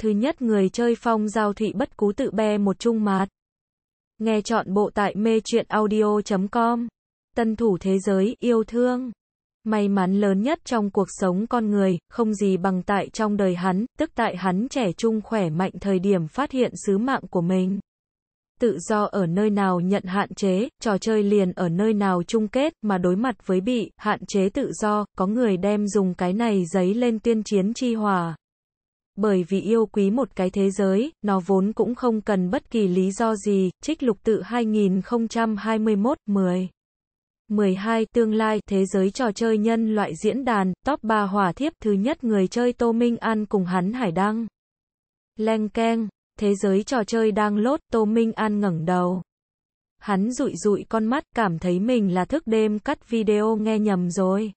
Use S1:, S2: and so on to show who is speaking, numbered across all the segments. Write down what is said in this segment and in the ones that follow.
S1: Thứ nhất người chơi phong giao thị bất cú tự be một chung mạt. Nghe chọn bộ tại mê truyện audio.com. Tân thủ thế giới yêu thương. May mắn lớn nhất trong cuộc sống con người, không gì bằng tại trong đời hắn, tức tại hắn trẻ trung khỏe mạnh thời điểm phát hiện sứ mạng của mình. Tự do ở nơi nào nhận hạn chế, trò chơi liền ở nơi nào chung kết, mà đối mặt với bị, hạn chế tự do, có người đem dùng cái này giấy lên tuyên chiến chi hòa bởi vì yêu quý một cái thế giới, nó vốn cũng không cần bất kỳ lý do gì. Trích lục tự 2021, 10. 12. Tương lai, thế giới trò chơi nhân loại diễn đàn, top 3 hỏa thiếp thứ nhất người chơi Tô Minh An cùng hắn Hải Đăng. Leng keng, thế giới trò chơi đang lốt, Tô Minh An ngẩng đầu. Hắn rụi rụi con mắt, cảm thấy mình là thức đêm cắt video nghe nhầm rồi.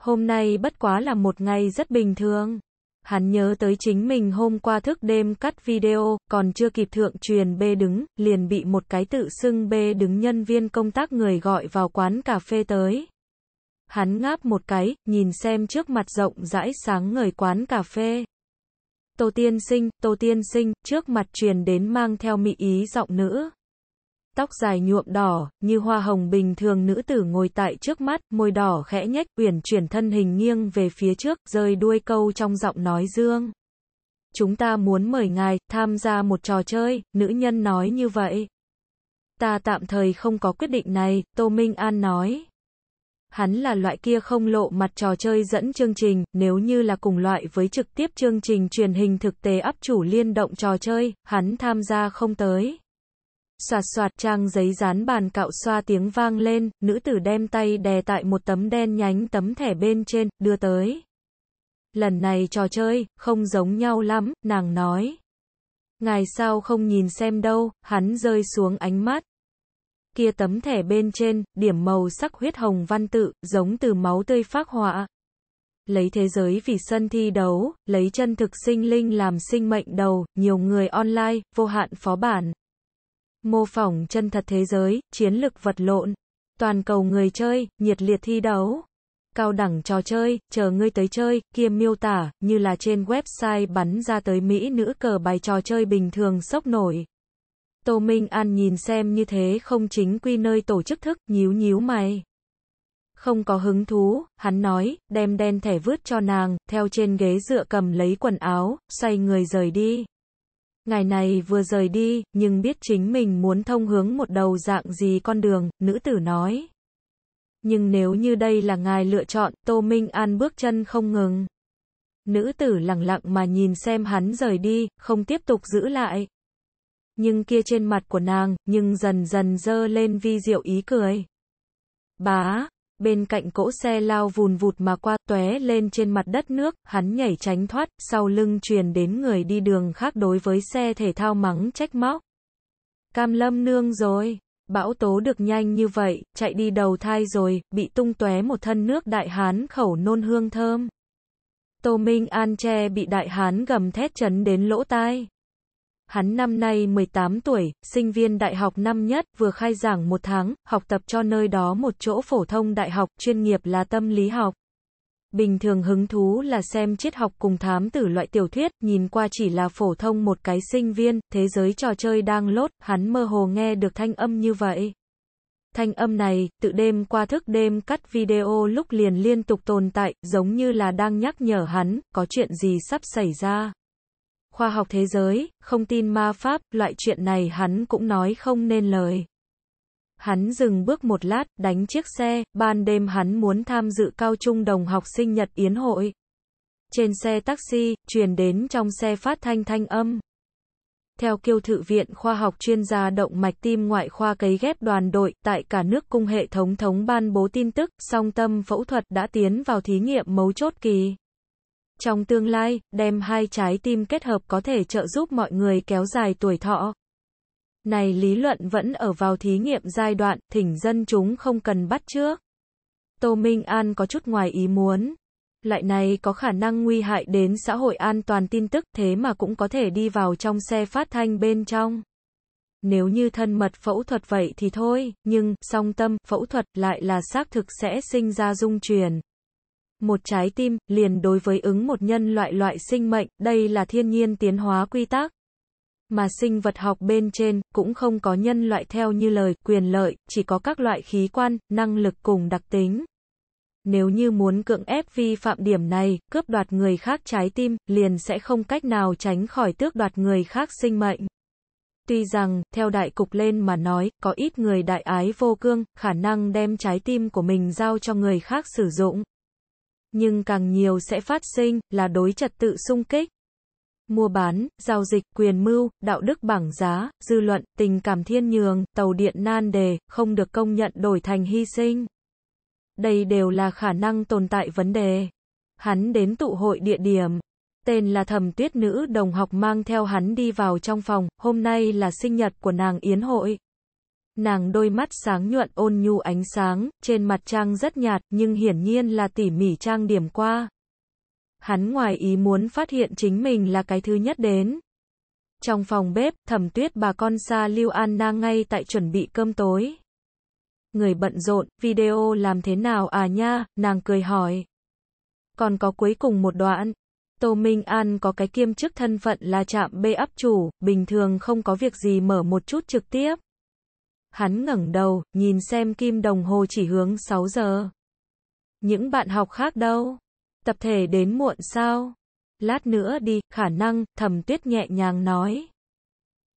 S1: Hôm nay bất quá là một ngày rất bình thường hắn nhớ tới chính mình hôm qua thức đêm cắt video, còn chưa kịp thượng truyền b đứng, liền bị một cái tự xưng b đứng nhân viên công tác người gọi vào quán cà phê tới. Hắn ngáp một cái, nhìn xem trước mặt rộng rãi sáng người quán cà phê. Tô Tiên Sinh, Tô Tiên Sinh, trước mặt truyền đến mang theo mị ý giọng nữ tóc dài nhuộm đỏ, như hoa hồng bình thường nữ tử ngồi tại trước mắt, môi đỏ khẽ nhếch, uyển chuyển thân hình nghiêng về phía trước, rơi đuôi câu trong giọng nói dương. Chúng ta muốn mời ngài, tham gia một trò chơi, nữ nhân nói như vậy. Ta tạm thời không có quyết định này, Tô Minh An nói. Hắn là loại kia không lộ mặt trò chơi dẫn chương trình, nếu như là cùng loại với trực tiếp chương trình truyền hình thực tế áp chủ liên động trò chơi, hắn tham gia không tới soạt soạt trang giấy dán bàn cạo xoa tiếng vang lên, nữ tử đem tay đè tại một tấm đen nhánh tấm thẻ bên trên, đưa tới. Lần này trò chơi, không giống nhau lắm, nàng nói. Ngài sao không nhìn xem đâu, hắn rơi xuống ánh mắt. Kia tấm thẻ bên trên, điểm màu sắc huyết hồng văn tự, giống từ máu tươi phác họa. Lấy thế giới vì sân thi đấu, lấy chân thực sinh linh làm sinh mệnh đầu, nhiều người online, vô hạn phó bản. Mô phỏng chân thật thế giới, chiến lực vật lộn. Toàn cầu người chơi, nhiệt liệt thi đấu. Cao đẳng trò chơi, chờ ngươi tới chơi, kia miêu tả, như là trên website bắn ra tới Mỹ nữ cờ bài trò chơi bình thường sốc nổi. Tô Minh An nhìn xem như thế không chính quy nơi tổ chức thức, nhíu nhíu mày. Không có hứng thú, hắn nói, đem đen thẻ vứt cho nàng, theo trên ghế dựa cầm lấy quần áo, xoay người rời đi. Ngày này vừa rời đi, nhưng biết chính mình muốn thông hướng một đầu dạng gì con đường, nữ tử nói. Nhưng nếu như đây là ngài lựa chọn, Tô Minh An bước chân không ngừng. Nữ tử lặng lặng mà nhìn xem hắn rời đi, không tiếp tục giữ lại. Nhưng kia trên mặt của nàng, nhưng dần dần dơ lên vi diệu ý cười. Bá, bên cạnh cỗ xe lao vùn vụt mà qua tóe lên trên mặt đất nước, hắn nhảy tránh thoát, sau lưng truyền đến người đi đường khác đối với xe thể thao mắng trách móc. Cam lâm nương rồi, bão tố được nhanh như vậy, chạy đi đầu thai rồi, bị tung tóe một thân nước đại hán khẩu nôn hương thơm. Tô Minh An Tre bị đại hán gầm thét chấn đến lỗ tai. Hắn năm nay 18 tuổi, sinh viên đại học năm nhất, vừa khai giảng một tháng, học tập cho nơi đó một chỗ phổ thông đại học, chuyên nghiệp là tâm lý học. Bình thường hứng thú là xem triết học cùng thám tử loại tiểu thuyết, nhìn qua chỉ là phổ thông một cái sinh viên, thế giới trò chơi đang lốt, hắn mơ hồ nghe được thanh âm như vậy. Thanh âm này, tự đêm qua thức đêm cắt video lúc liền liên tục tồn tại, giống như là đang nhắc nhở hắn, có chuyện gì sắp xảy ra khoa học thế giới, không tin ma pháp, loại chuyện này hắn cũng nói không nên lời. Hắn dừng bước một lát, đánh chiếc xe, ban đêm hắn muốn tham dự cao trung đồng học sinh nhật yến hội. Trên xe taxi, truyền đến trong xe phát thanh thanh âm. Theo kiêu thự viện khoa học chuyên gia động mạch tim ngoại khoa cấy ghép đoàn đội tại cả nước cung hệ thống thống ban bố tin tức, song tâm phẫu thuật đã tiến vào thí nghiệm mấu chốt kỳ. Trong tương lai, đem hai trái tim kết hợp có thể trợ giúp mọi người kéo dài tuổi thọ. Này lý luận vẫn ở vào thí nghiệm giai đoạn, thỉnh dân chúng không cần bắt trước. Tô Minh An có chút ngoài ý muốn. Lại này có khả năng nguy hại đến xã hội an toàn tin tức thế mà cũng có thể đi vào trong xe phát thanh bên trong. Nếu như thân mật phẫu thuật vậy thì thôi, nhưng, song tâm, phẫu thuật lại là xác thực sẽ sinh ra dung truyền một trái tim, liền đối với ứng một nhân loại loại sinh mệnh, đây là thiên nhiên tiến hóa quy tắc. Mà sinh vật học bên trên, cũng không có nhân loại theo như lời, quyền lợi, chỉ có các loại khí quan, năng lực cùng đặc tính. Nếu như muốn cưỡng ép vi phạm điểm này, cướp đoạt người khác trái tim, liền sẽ không cách nào tránh khỏi tước đoạt người khác sinh mệnh. Tuy rằng, theo đại cục lên mà nói, có ít người đại ái vô cương, khả năng đem trái tim của mình giao cho người khác sử dụng nhưng càng nhiều sẽ phát sinh là đối trật tự xung kích. Mua bán, giao dịch, quyền mưu, đạo đức bảng giá, dư luận, tình cảm thiên nhường, tàu điện nan đề, không được công nhận đổi thành hy sinh. Đây đều là khả năng tồn tại vấn đề. Hắn đến tụ hội địa điểm, tên là Thẩm Tuyết Nữ đồng học mang theo hắn đi vào trong phòng, hôm nay là sinh nhật của nàng Yến hội. Nàng đôi mắt sáng nhuận ôn nhu ánh sáng, trên mặt trang rất nhạt, nhưng hiển nhiên là tỉ mỉ trang điểm qua. Hắn ngoài ý muốn phát hiện chính mình là cái thứ nhất đến. Trong phòng bếp, thẩm tuyết bà con xa Lưu An đang ngay tại chuẩn bị cơm tối. Người bận rộn, video làm thế nào à nha, nàng cười hỏi. Còn có cuối cùng một đoạn, Tô Minh An có cái kiêm chức thân phận là trạm bê áp chủ, bình thường không có việc gì mở một chút trực tiếp. Hắn ngẩng đầu, nhìn xem kim đồng hồ chỉ hướng 6 giờ. Những bạn học khác đâu? Tập thể đến muộn sao? Lát nữa đi, khả năng, thầm tuyết nhẹ nhàng nói.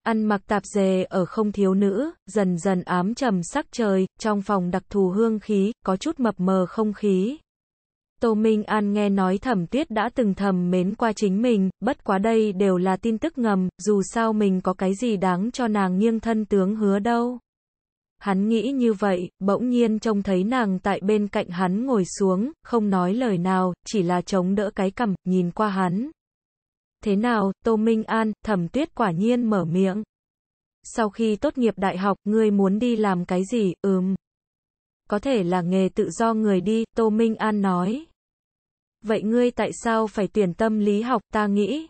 S1: Ăn mặc tạp dề ở không thiếu nữ, dần dần ám trầm sắc trời, trong phòng đặc thù hương khí, có chút mập mờ không khí. Tô Minh An nghe nói thẩm tuyết đã từng thầm mến qua chính mình, bất quá đây đều là tin tức ngầm, dù sao mình có cái gì đáng cho nàng nghiêng thân tướng hứa đâu. Hắn nghĩ như vậy, bỗng nhiên trông thấy nàng tại bên cạnh hắn ngồi xuống, không nói lời nào, chỉ là chống đỡ cái cằm, nhìn qua hắn. Thế nào, Tô Minh An, thẩm tuyết quả nhiên mở miệng. Sau khi tốt nghiệp đại học, ngươi muốn đi làm cái gì, ừm. Có thể là nghề tự do người đi, Tô Minh An nói. Vậy ngươi tại sao phải tuyển tâm lý học, ta nghĩ.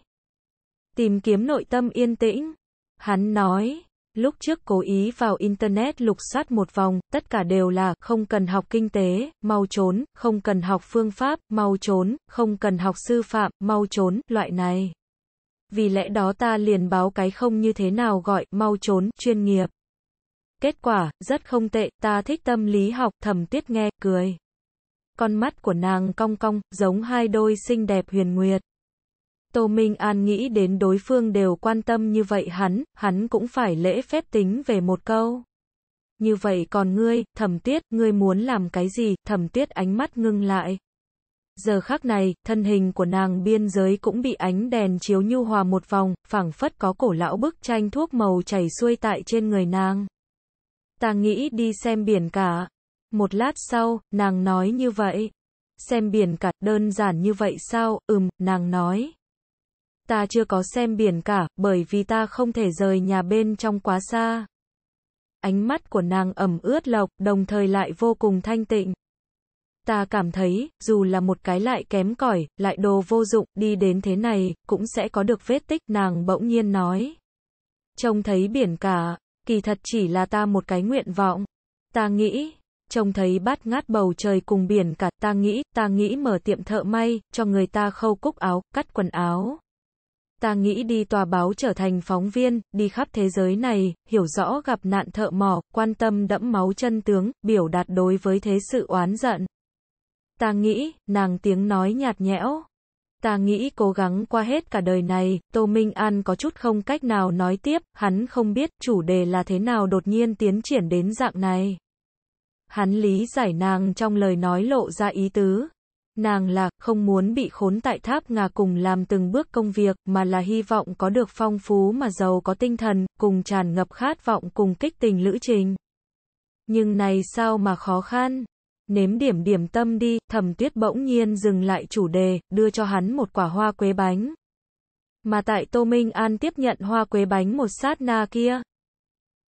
S1: Tìm kiếm nội tâm yên tĩnh. Hắn nói lúc trước cố ý vào Internet lục soát một vòng, tất cả đều là không cần học kinh tế, mau trốn, không cần học phương pháp, mau trốn, không cần học sư phạm, mau trốn, loại này. Vì lẽ đó ta liền báo cái không như thế nào gọi, mau trốn, chuyên nghiệp. Kết quả, rất không tệ, ta thích tâm lý học, thầm tiết nghe, cười. Con mắt của nàng cong cong, giống hai đôi xinh đẹp huyền nguyệt. Tô Minh An nghĩ đến đối phương đều quan tâm như vậy hắn, hắn cũng phải lễ phép tính về một câu. Như vậy còn ngươi, thẩm tiết, ngươi muốn làm cái gì, thẩm tiết ánh mắt ngưng lại. Giờ khắc này, thân hình của nàng biên giới cũng bị ánh đèn chiếu nhu hòa một vòng, phảng phất có cổ lão bức tranh thuốc màu chảy xuôi tại trên người nàng. Ta nghĩ đi xem biển cả. Một lát sau, nàng nói như vậy. Xem biển cả, đơn giản như vậy sao, ừm, nàng nói ta chưa có xem biển cả, bởi vì ta không thể rời nhà bên trong quá xa. Ánh mắt của nàng ẩm ướt lọc, đồng thời lại vô cùng thanh tịnh. Ta cảm thấy, dù là một cái lại kém cỏi, lại đồ vô dụng, đi đến thế này, cũng sẽ có được vết tích, nàng bỗng nhiên nói. Trông thấy biển cả, kỳ thật chỉ là ta một cái nguyện vọng. Ta nghĩ, trông thấy bát ngát bầu trời cùng biển cả, ta nghĩ, ta nghĩ mở tiệm thợ may, cho người ta khâu cúc áo, cắt quần áo ta nghĩ đi tòa báo trở thành phóng viên, đi khắp thế giới này, hiểu rõ gặp nạn thợ mỏ, quan tâm đẫm máu chân tướng, biểu đạt đối với thế sự oán giận. Ta nghĩ, nàng tiếng nói nhạt nhẽo. Ta nghĩ cố gắng qua hết cả đời này, Tô Minh An có chút không cách nào nói tiếp, hắn không biết chủ đề là thế nào đột nhiên tiến triển đến dạng này. Hắn lý giải nàng trong lời nói lộ ra ý tứ, Nàng là không muốn bị khốn tại tháp ngà cùng làm từng bước công việc mà là hy vọng có được phong phú mà giàu có tinh thần, cùng tràn ngập khát vọng cùng kích tình lữ trình. Nhưng này sao mà khó khăn? Nếm điểm điểm tâm đi, thầm tuyết bỗng nhiên dừng lại chủ đề, đưa cho hắn một quả hoa quế bánh. Mà tại Tô Minh An tiếp nhận hoa quế bánh một sát na kia.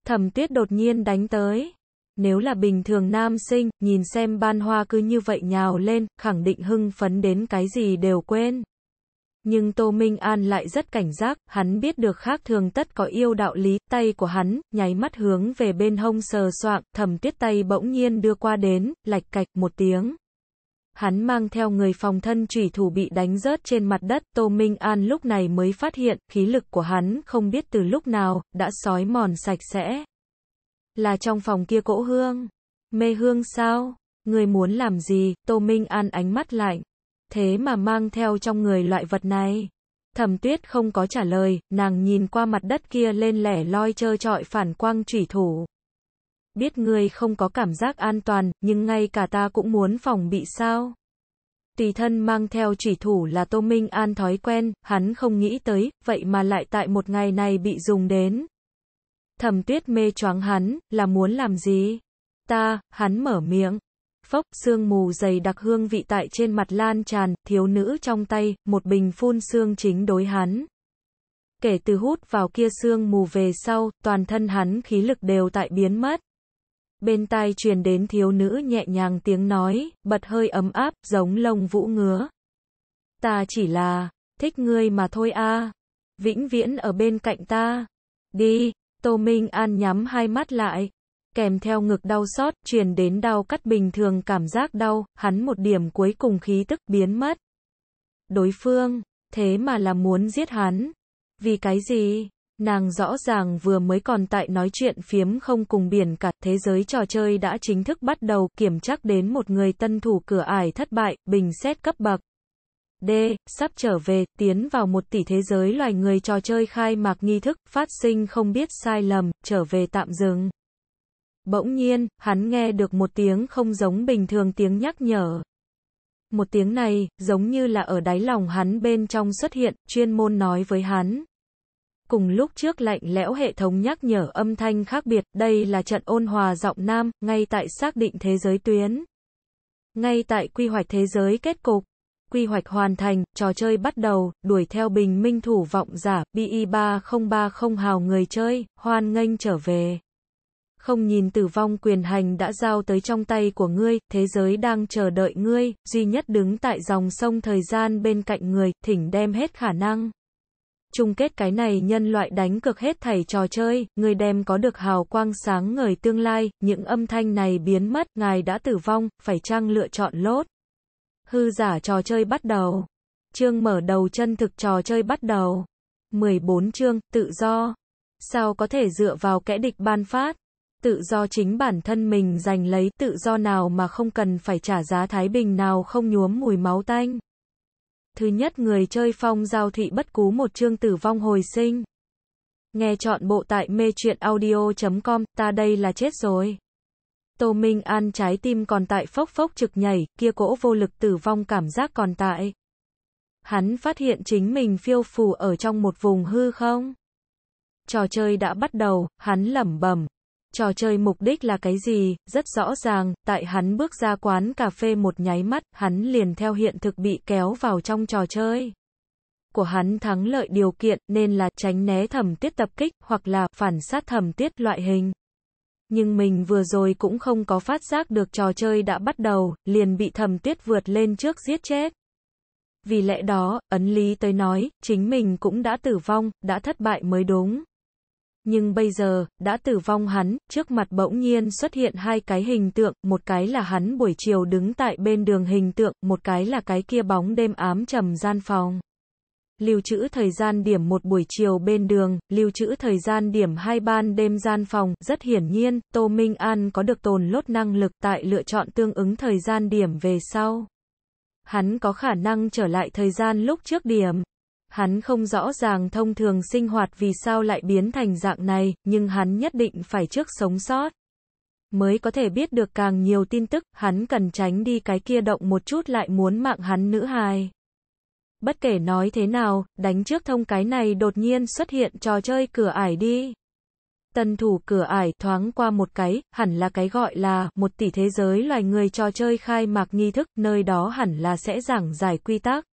S1: Thẩm tuyết đột nhiên đánh tới. Nếu là bình thường nam sinh, nhìn xem ban hoa cứ như vậy nhào lên, khẳng định hưng phấn đến cái gì đều quên. Nhưng Tô Minh An lại rất cảnh giác, hắn biết được khác thường tất có yêu đạo lý, tay của hắn, nháy mắt hướng về bên hông sờ soạng, thầm tuyết tay bỗng nhiên đưa qua đến, lạch cạch một tiếng. Hắn mang theo người phòng thân chủy thủ bị đánh rớt trên mặt đất, Tô Minh An lúc này mới phát hiện, khí lực của hắn không biết từ lúc nào, đã sói mòn sạch sẽ là trong phòng kia cỗ hương. Mê hương sao? Người muốn làm gì? Tô Minh An ánh mắt lạnh. Thế mà mang theo trong người loại vật này. Thẩm tuyết không có trả lời, nàng nhìn qua mặt đất kia lên lẻ loi trơ trọi phản quang trủy thủ. Biết người không có cảm giác an toàn, nhưng ngay cả ta cũng muốn phòng bị sao. Tùy thân mang theo trủy thủ là Tô Minh An thói quen, hắn không nghĩ tới, vậy mà lại tại một ngày này bị dùng đến. Thẩm tuyết mê choáng hắn, là muốn làm gì? Ta, hắn mở miệng. Phốc, sương mù dày đặc hương vị tại trên mặt lan tràn, thiếu nữ trong tay, một bình phun xương chính đối hắn. Kể từ hút vào kia sương mù về sau, toàn thân hắn khí lực đều tại biến mất. Bên tai truyền đến thiếu nữ nhẹ nhàng tiếng nói, bật hơi ấm áp, giống lông vũ ngứa. Ta chỉ là, thích ngươi mà thôi a Vĩnh viễn ở bên cạnh ta. Đi, Tô Minh An nhắm hai mắt lại, kèm theo ngực đau xót, truyền đến đau cắt bình thường cảm giác đau, hắn một điểm cuối cùng khí tức biến mất. Đối phương, thế mà là muốn giết hắn. Vì cái gì? Nàng rõ ràng vừa mới còn tại nói chuyện phiếm không cùng biển cả, thế giới trò chơi đã chính thức bắt đầu kiểm chắc đến một người tân thủ cửa ải thất bại, bình xét cấp bậc. D. Sắp trở về, tiến vào một tỷ thế giới loài người trò chơi khai mạc nghi thức, phát sinh không biết sai lầm, trở về tạm dừng. Bỗng nhiên, hắn nghe được một tiếng không giống bình thường tiếng nhắc nhở. Một tiếng này, giống như là ở đáy lòng hắn bên trong xuất hiện, chuyên môn nói với hắn. Cùng lúc trước lạnh lẽo hệ thống nhắc nhở âm thanh khác biệt, đây là trận ôn hòa giọng nam, ngay tại xác định thế giới tuyến. Ngay tại quy hoạch thế giới kết cục quy hoạch hoàn thành, trò chơi bắt đầu, đuổi theo bình minh thủ vọng giả, BI3030 hào người chơi, hoan nghênh trở về. Không nhìn tử vong quyền hành đã giao tới trong tay của ngươi, thế giới đang chờ đợi ngươi, duy nhất đứng tại dòng sông thời gian bên cạnh người, thỉnh đem hết khả năng. Chung kết cái này nhân loại đánh cực hết thảy trò chơi, người đem có được hào quang sáng ngời tương lai, những âm thanh này biến mất, ngài đã tử vong, phải chăng lựa chọn lốt. Hư giả trò chơi bắt đầu. Chương mở đầu chân thực trò chơi bắt đầu. 14 chương, tự do. Sao có thể dựa vào kẻ địch ban phát? Tự do chính bản thân mình giành lấy tự do nào mà không cần phải trả giá thái bình nào không nhuốm mùi máu tanh. Thứ nhất người chơi phong giao thị bất cú một chương tử vong hồi sinh. Nghe chọn bộ tại mê chuyện audio.com, ta đây là chết rồi. Tô Minh An trái tim còn tại phốc phốc trực nhảy, kia cỗ vô lực tử vong cảm giác còn tại. Hắn phát hiện chính mình phiêu phù ở trong một vùng hư không. Trò chơi đã bắt đầu, hắn lẩm bẩm. Trò chơi mục đích là cái gì, rất rõ ràng, tại hắn bước ra quán cà phê một nháy mắt, hắn liền theo hiện thực bị kéo vào trong trò chơi của hắn thắng lợi điều kiện nên là tránh né thẩm tiết tập kích hoặc là phản sát thẩm tiết loại hình nhưng mình vừa rồi cũng không có phát giác được trò chơi đã bắt đầu, liền bị thẩm tuyết vượt lên trước giết chết. Vì lẽ đó, ấn lý tới nói, chính mình cũng đã tử vong, đã thất bại mới đúng. Nhưng bây giờ, đã tử vong hắn, trước mặt bỗng nhiên xuất hiện hai cái hình tượng, một cái là hắn buổi chiều đứng tại bên đường hình tượng, một cái là cái kia bóng đêm ám trầm gian phòng lưu trữ thời gian điểm một buổi chiều bên đường, lưu trữ thời gian điểm hai ban đêm gian phòng. Rất hiển nhiên, Tô Minh An có được tồn lốt năng lực tại lựa chọn tương ứng thời gian điểm về sau. Hắn có khả năng trở lại thời gian lúc trước điểm. Hắn không rõ ràng thông thường sinh hoạt vì sao lại biến thành dạng này, nhưng hắn nhất định phải trước sống sót mới có thể biết được càng nhiều tin tức, hắn cần tránh đi cái kia động một chút lại muốn mạng hắn nữ hài. Bất kể nói thế nào, đánh trước thông cái này đột nhiên xuất hiện trò chơi cửa ải đi. Tân thủ cửa ải thoáng qua một cái, hẳn là cái gọi là một tỷ thế giới loài người trò chơi khai mạc nghi thức, nơi đó hẳn là sẽ giảng giải quy tắc.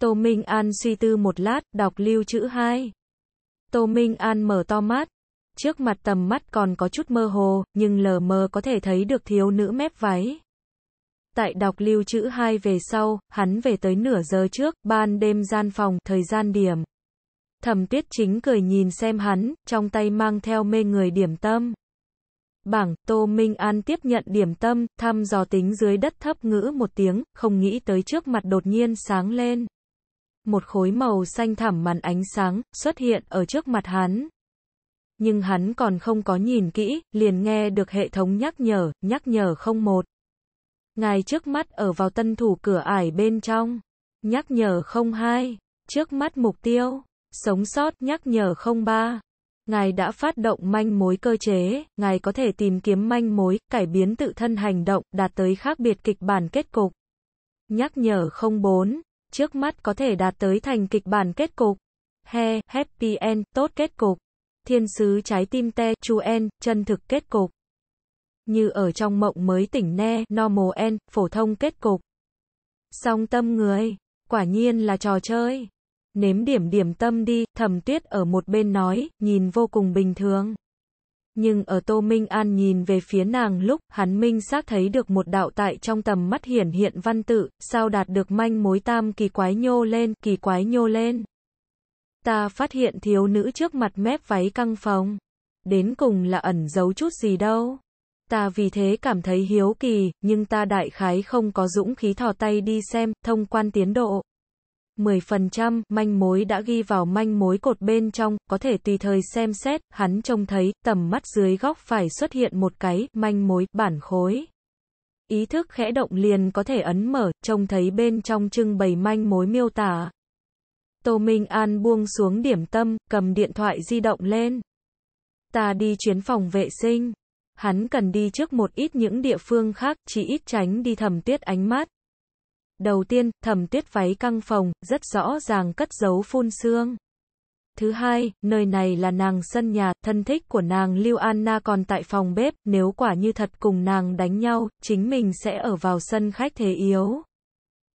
S1: Tô Minh An suy tư một lát, đọc lưu chữ 2. Tô Minh An mở to mắt. Trước mặt tầm mắt còn có chút mơ hồ, nhưng lờ mờ có thể thấy được thiếu nữ mép váy tại đọc lưu trữ 2 về sau, hắn về tới nửa giờ trước, ban đêm gian phòng, thời gian điểm. Thẩm tuyết chính cười nhìn xem hắn, trong tay mang theo mê người điểm tâm. Bảng, Tô Minh An tiếp nhận điểm tâm, thăm dò tính dưới đất thấp ngữ một tiếng, không nghĩ tới trước mặt đột nhiên sáng lên. Một khối màu xanh thẳm màn ánh sáng, xuất hiện ở trước mặt hắn. Nhưng hắn còn không có nhìn kỹ, liền nghe được hệ thống nhắc nhở, nhắc nhở không một Ngài trước mắt ở vào tân thủ cửa ải bên trong. Nhắc nhở 02. Trước mắt mục tiêu. Sống sót nhắc nhở 03. Ngài đã phát động manh mối cơ chế, ngài có thể tìm kiếm manh mối, cải biến tự thân hành động, đạt tới khác biệt kịch bản kết cục. Nhắc nhở 04. Trước mắt có thể đạt tới thành kịch bản kết cục. He, happy end, tốt kết cục. Thiên sứ trái tim te, chu en, chân thực kết cục như ở trong mộng mới tỉnh ne, normal end, phổ thông kết cục. Song tâm người, quả nhiên là trò chơi. Nếm điểm điểm tâm đi, thầm tuyết ở một bên nói, nhìn vô cùng bình thường. Nhưng ở Tô Minh An nhìn về phía nàng lúc, hắn minh xác thấy được một đạo tại trong tầm mắt hiển hiện văn tự, sao đạt được manh mối tam kỳ quái nhô lên, kỳ quái nhô lên. Ta phát hiện thiếu nữ trước mặt mép váy căng phòng. Đến cùng là ẩn giấu chút gì đâu ta vì thế cảm thấy hiếu kỳ, nhưng ta đại khái không có dũng khí thò tay đi xem, thông quan tiến độ. 10% manh mối đã ghi vào manh mối cột bên trong, có thể tùy thời xem xét, hắn trông thấy, tầm mắt dưới góc phải xuất hiện một cái, manh mối, bản khối. Ý thức khẽ động liền có thể ấn mở, trông thấy bên trong trưng bày manh mối miêu tả. Tô Minh An buông xuống điểm tâm, cầm điện thoại di động lên. Ta đi chuyến phòng vệ sinh hắn cần đi trước một ít những địa phương khác, chỉ ít tránh đi thẩm tuyết ánh mắt. Đầu tiên, thẩm tuyết váy căng phòng, rất rõ ràng cất giấu phun xương. Thứ hai, nơi này là nàng sân nhà, thân thích của nàng Lưu Anna còn tại phòng bếp, nếu quả như thật cùng nàng đánh nhau, chính mình sẽ ở vào sân khách thế yếu.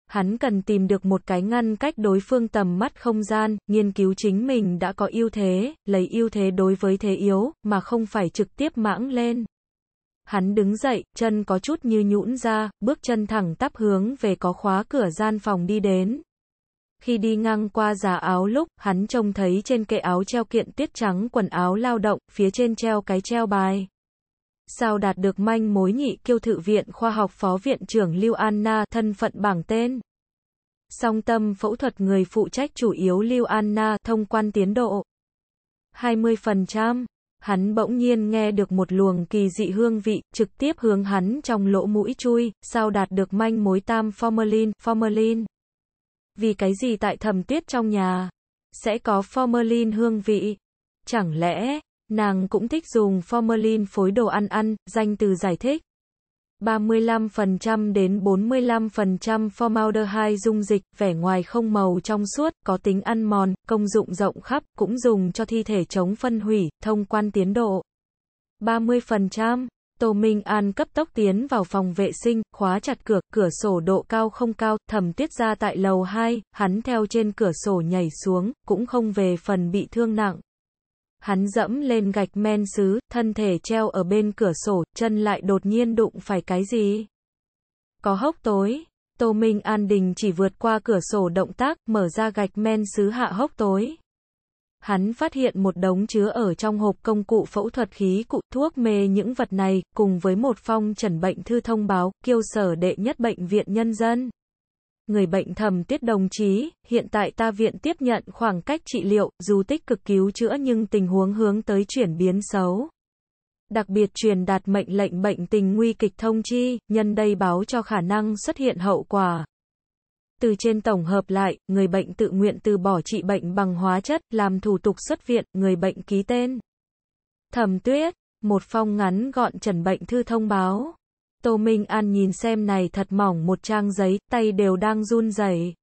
S1: Hắn cần tìm được một cái ngăn cách đối phương tầm mắt không gian, nghiên cứu chính mình đã có ưu thế, lấy ưu thế đối với thế yếu, mà không phải trực tiếp mãng lên. Hắn đứng dậy, chân có chút như nhũn ra, bước chân thẳng tắp hướng về có khóa cửa gian phòng đi đến. Khi đi ngang qua giá áo lúc, hắn trông thấy trên kệ áo treo kiện tiết trắng quần áo lao động, phía trên treo cái treo bài. Sao đạt được manh mối nhị kiêu thự viện khoa học phó viện trưởng Lưu Anna thân phận bảng tên. Song tâm phẫu thuật người phụ trách chủ yếu Lưu Anna thông quan tiến độ. 20% hắn bỗng nhiên nghe được một luồng kỳ dị hương vị, trực tiếp hướng hắn trong lỗ mũi chui, sao đạt được manh mối tam formalin, formalin. Vì cái gì tại thầm tuyết trong nhà, sẽ có formalin hương vị? Chẳng lẽ, nàng cũng thích dùng formalin phối đồ ăn ăn, danh từ giải thích. 35% đến 45% formaldehyde dung dịch, vẻ ngoài không màu trong suốt, có tính ăn mòn, công dụng rộng khắp, cũng dùng cho thi thể chống phân hủy, thông quan tiến độ. 30% Tô Minh An cấp tốc tiến vào phòng vệ sinh, khóa chặt cửa, cửa sổ độ cao không cao, thẩm tiết ra tại lầu 2, hắn theo trên cửa sổ nhảy xuống, cũng không về phần bị thương nặng hắn dẫm lên gạch men sứ, thân thể treo ở bên cửa sổ, chân lại đột nhiên đụng phải cái gì. Có hốc tối, Tô Minh An Đình chỉ vượt qua cửa sổ động tác, mở ra gạch men sứ hạ hốc tối. Hắn phát hiện một đống chứa ở trong hộp công cụ phẫu thuật khí cụ thuốc mê những vật này, cùng với một phong trần bệnh thư thông báo, kêu sở đệ nhất bệnh viện nhân dân người bệnh thầm tiết đồng chí, hiện tại ta viện tiếp nhận khoảng cách trị liệu, dù tích cực cứu chữa nhưng tình huống hướng tới chuyển biến xấu. Đặc biệt truyền đạt mệnh lệnh bệnh tình nguy kịch thông chi, nhân đây báo cho khả năng xuất hiện hậu quả. Từ trên tổng hợp lại, người bệnh tự nguyện từ bỏ trị bệnh bằng hóa chất, làm thủ tục xuất viện, người bệnh ký tên. Thẩm tuyết, một phong ngắn gọn trần bệnh thư thông báo. Tô Minh An nhìn xem này thật mỏng một trang giấy, tay đều đang run rẩy.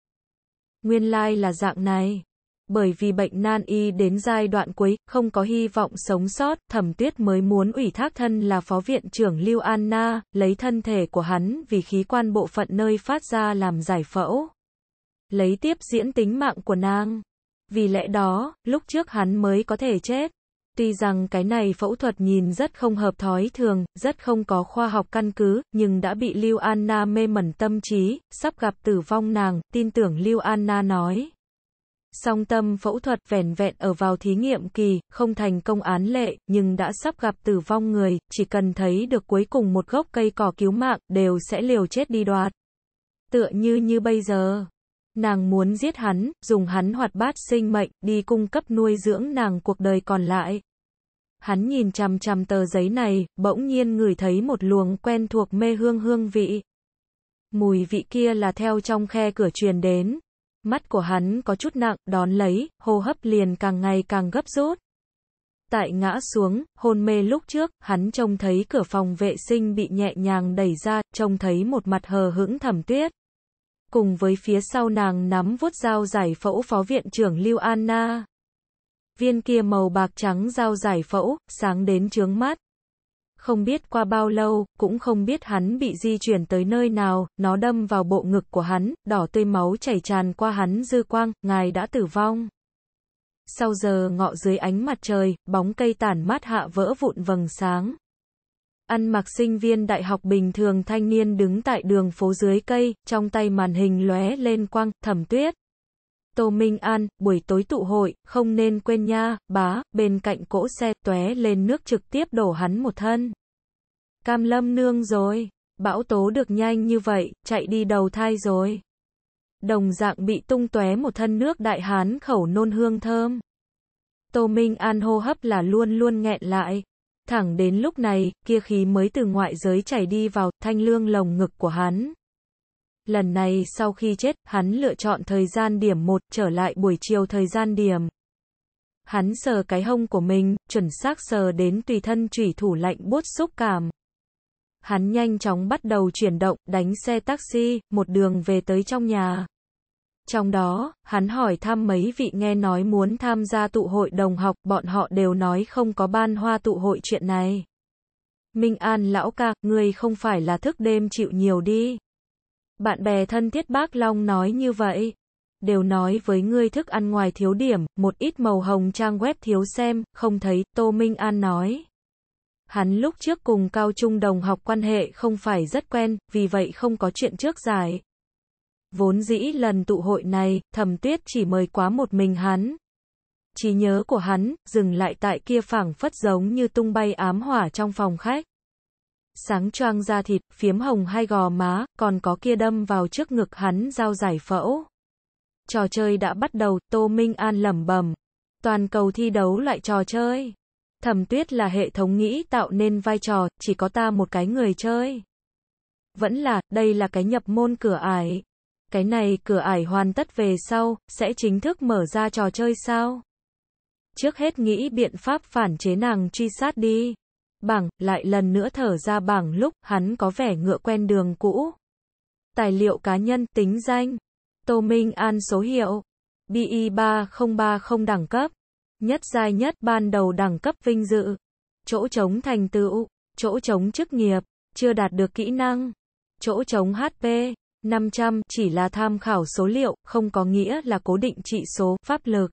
S1: Nguyên lai like là dạng này. Bởi vì bệnh nan y đến giai đoạn cuối, không có hy vọng sống sót, thẩm tuyết mới muốn ủy thác thân là phó viện trưởng Lưu An Na lấy thân thể của hắn vì khí quan bộ phận nơi phát ra làm giải phẫu. Lấy tiếp diễn tính mạng của nàng. Vì lẽ đó, lúc trước hắn mới có thể chết. Tuy rằng cái này phẫu thuật nhìn rất không hợp thói thường, rất không có khoa học căn cứ, nhưng đã bị Lưu Anna mê mẩn tâm trí, sắp gặp tử vong nàng, tin tưởng Lưu Anna nói. Song tâm phẫu thuật vẻn vẹn ở vào thí nghiệm kỳ, không thành công án lệ, nhưng đã sắp gặp tử vong người, chỉ cần thấy được cuối cùng một gốc cây cỏ cứu mạng, đều sẽ liều chết đi đoạt. Tựa như như bây giờ. Nàng muốn giết hắn, dùng hắn hoạt bát sinh mệnh, đi cung cấp nuôi dưỡng nàng cuộc đời còn lại. Hắn nhìn chằm chằm tờ giấy này, bỗng nhiên ngửi thấy một luồng quen thuộc mê hương hương vị. Mùi vị kia là theo trong khe cửa truyền đến. Mắt của hắn có chút nặng, đón lấy, hô hấp liền càng ngày càng gấp rút. Tại ngã xuống, hôn mê lúc trước, hắn trông thấy cửa phòng vệ sinh bị nhẹ nhàng đẩy ra, trông thấy một mặt hờ hững thẩm tuyết cùng với phía sau nàng nắm vuốt dao giải phẫu phó viện trưởng Lưu Anna. Viên kia màu bạc trắng dao giải phẫu, sáng đến trướng mắt. Không biết qua bao lâu, cũng không biết hắn bị di chuyển tới nơi nào, nó đâm vào bộ ngực của hắn, đỏ tươi máu chảy tràn qua hắn dư quang, ngài đã tử vong. Sau giờ ngọ dưới ánh mặt trời, bóng cây tản mát hạ vỡ vụn vầng sáng. Ăn mặc sinh viên đại học bình thường thanh niên đứng tại đường phố dưới cây, trong tay màn hình lóe lên quang, thẩm tuyết. Tô Minh An, buổi tối tụ hội, không nên quên nha, bá, bên cạnh cỗ xe, tóe lên nước trực tiếp đổ hắn một thân. Cam lâm nương rồi, bão tố được nhanh như vậy, chạy đi đầu thai rồi. Đồng dạng bị tung tóe một thân nước đại hán khẩu nôn hương thơm. Tô Minh An hô hấp là luôn luôn nghẹn lại, Thẳng đến lúc này, kia khí mới từ ngoại giới chảy đi vào thanh lương lồng ngực của hắn. Lần này sau khi chết, hắn lựa chọn thời gian điểm một trở lại buổi chiều thời gian điểm. Hắn sờ cái hông của mình, chuẩn xác sờ đến tùy thân chủy thủ lạnh buốt xúc cảm. Hắn nhanh chóng bắt đầu chuyển động, đánh xe taxi, một đường về tới trong nhà. Trong đó, hắn hỏi thăm mấy vị nghe nói muốn tham gia tụ hội đồng học, bọn họ đều nói không có ban hoa tụ hội chuyện này. Minh An lão ca, người không phải là thức đêm chịu nhiều đi. Bạn bè thân thiết bác Long nói như vậy. Đều nói với ngươi thức ăn ngoài thiếu điểm, một ít màu hồng trang web thiếu xem, không thấy, Tô Minh An nói. Hắn lúc trước cùng cao trung đồng học quan hệ không phải rất quen, vì vậy không có chuyện trước dài Vốn dĩ lần tụ hội này, thẩm tuyết chỉ mời quá một mình hắn. Trí nhớ của hắn, dừng lại tại kia phẳng phất giống như tung bay ám hỏa trong phòng khách. Sáng choang da thịt, phiếm hồng hai gò má, còn có kia đâm vào trước ngực hắn dao giải phẫu. Trò chơi đã bắt đầu, Tô Minh An lẩm bẩm. Toàn cầu thi đấu lại trò chơi. Thẩm tuyết là hệ thống nghĩ tạo nên vai trò, chỉ có ta một cái người chơi. Vẫn là, đây là cái nhập môn cửa ải. Cái này cửa ải hoàn tất về sau, sẽ chính thức mở ra trò chơi sao? Trước hết nghĩ biện pháp phản chế nàng truy sát đi. Bảng, lại lần nữa thở ra bảng lúc, hắn có vẻ ngựa quen đường cũ. Tài liệu cá nhân, tính danh. Tô Minh An số hiệu. BI 3030 đẳng cấp. Nhất giai nhất ban đầu đẳng cấp vinh dự. Chỗ chống thành tựu. Chỗ chống chức nghiệp. Chưa đạt được kỹ năng. Chỗ chống HP. 500 chỉ là tham khảo số liệu, không có nghĩa là cố định trị số, pháp lực.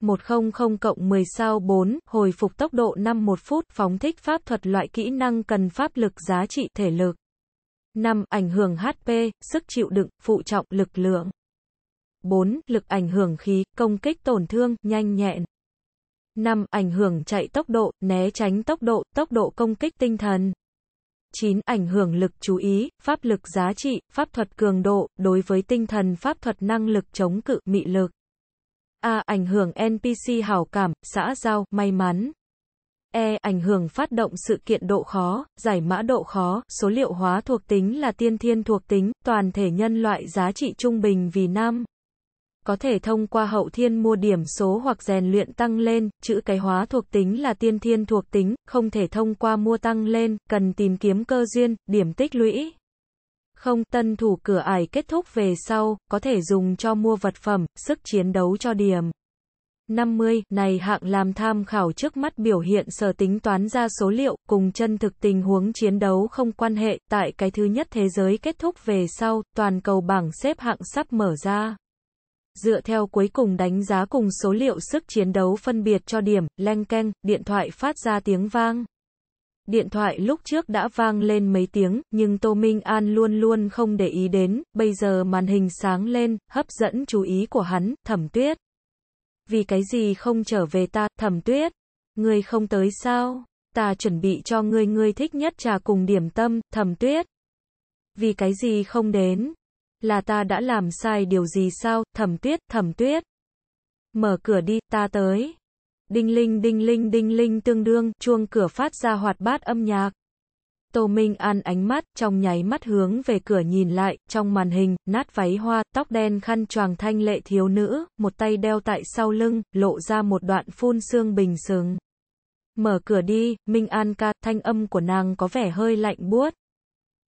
S1: 100 cộng 10 sao 4, hồi phục tốc độ 5 1 phút, phóng thích pháp thuật loại kỹ năng cần pháp lực giá trị thể lực. 5. Ảnh hưởng HP, sức chịu đựng, phụ trọng, lực lượng. 4. Lực ảnh hưởng khí, công kích tổn thương, nhanh nhẹn. 5. Ảnh hưởng chạy tốc độ, né tránh tốc độ, tốc độ công kích tinh thần. 9. Ảnh hưởng lực chú ý, pháp lực giá trị, pháp thuật cường độ, đối với tinh thần pháp thuật năng lực chống cự, mị lực. A. Ảnh hưởng NPC hảo cảm, xã giao, may mắn. E. Ảnh hưởng phát động sự kiện độ khó, giải mã độ khó, số liệu hóa thuộc tính là tiên thiên thuộc tính, toàn thể nhân loại giá trị trung bình vì nam, có thể thông qua hậu thiên mua điểm số hoặc rèn luyện tăng lên, chữ cái hóa thuộc tính là tiên thiên thuộc tính, không thể thông qua mua tăng lên, cần tìm kiếm cơ duyên, điểm tích lũy. Không, tân thủ cửa ải kết thúc về sau, có thể dùng cho mua vật phẩm, sức chiến đấu cho điểm. 50, này hạng làm tham khảo trước mắt biểu hiện sở tính toán ra số liệu, cùng chân thực tình huống chiến đấu không quan hệ, tại cái thứ nhất thế giới kết thúc về sau, toàn cầu bảng xếp hạng sắp mở ra. Dựa theo cuối cùng đánh giá cùng số liệu sức chiến đấu phân biệt cho điểm, leng keng, điện thoại phát ra tiếng vang. Điện thoại lúc trước đã vang lên mấy tiếng, nhưng Tô Minh An luôn luôn không để ý đến, bây giờ màn hình sáng lên, hấp dẫn chú ý của hắn, thẩm tuyết. Vì cái gì không trở về ta, thẩm tuyết? Ngươi không tới sao? Ta chuẩn bị cho ngươi ngươi thích nhất trà cùng điểm tâm, thẩm tuyết. Vì cái gì không đến? là ta đã làm sai điều gì sao, thẩm tuyết, thẩm tuyết. Mở cửa đi, ta tới. Đinh linh đinh linh đinh linh tương đương, chuông cửa phát ra hoạt bát âm nhạc. Tô Minh An ánh mắt, trong nháy mắt hướng về cửa nhìn lại, trong màn hình, nát váy hoa, tóc đen khăn choàng thanh lệ thiếu nữ, một tay đeo tại sau lưng, lộ ra một đoạn phun xương bình sừng. Mở cửa đi, Minh An ca, thanh âm của nàng có vẻ hơi lạnh buốt.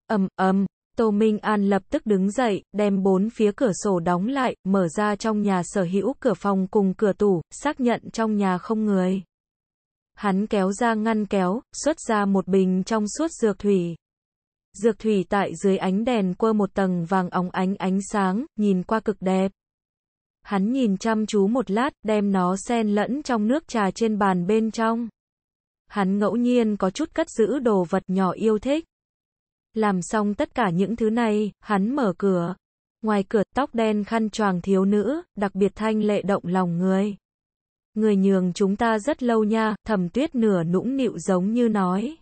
S1: Ầm ầm, Tô Minh An lập tức đứng dậy, đem bốn phía cửa sổ đóng lại, mở ra trong nhà sở hữu cửa phòng cùng cửa tủ, xác nhận trong nhà không người. Hắn kéo ra ngăn kéo, xuất ra một bình trong suốt dược thủy. Dược thủy tại dưới ánh đèn quơ một tầng vàng óng ánh ánh sáng, nhìn qua cực đẹp. Hắn nhìn chăm chú một lát, đem nó xen lẫn trong nước trà trên bàn bên trong. Hắn ngẫu nhiên có chút cất giữ đồ vật nhỏ yêu thích. Làm xong tất cả những thứ này, hắn mở cửa. Ngoài cửa, tóc đen khăn choàng thiếu nữ, đặc biệt thanh lệ động lòng người. Người nhường chúng ta rất lâu nha, thầm tuyết nửa nũng nịu giống như nói.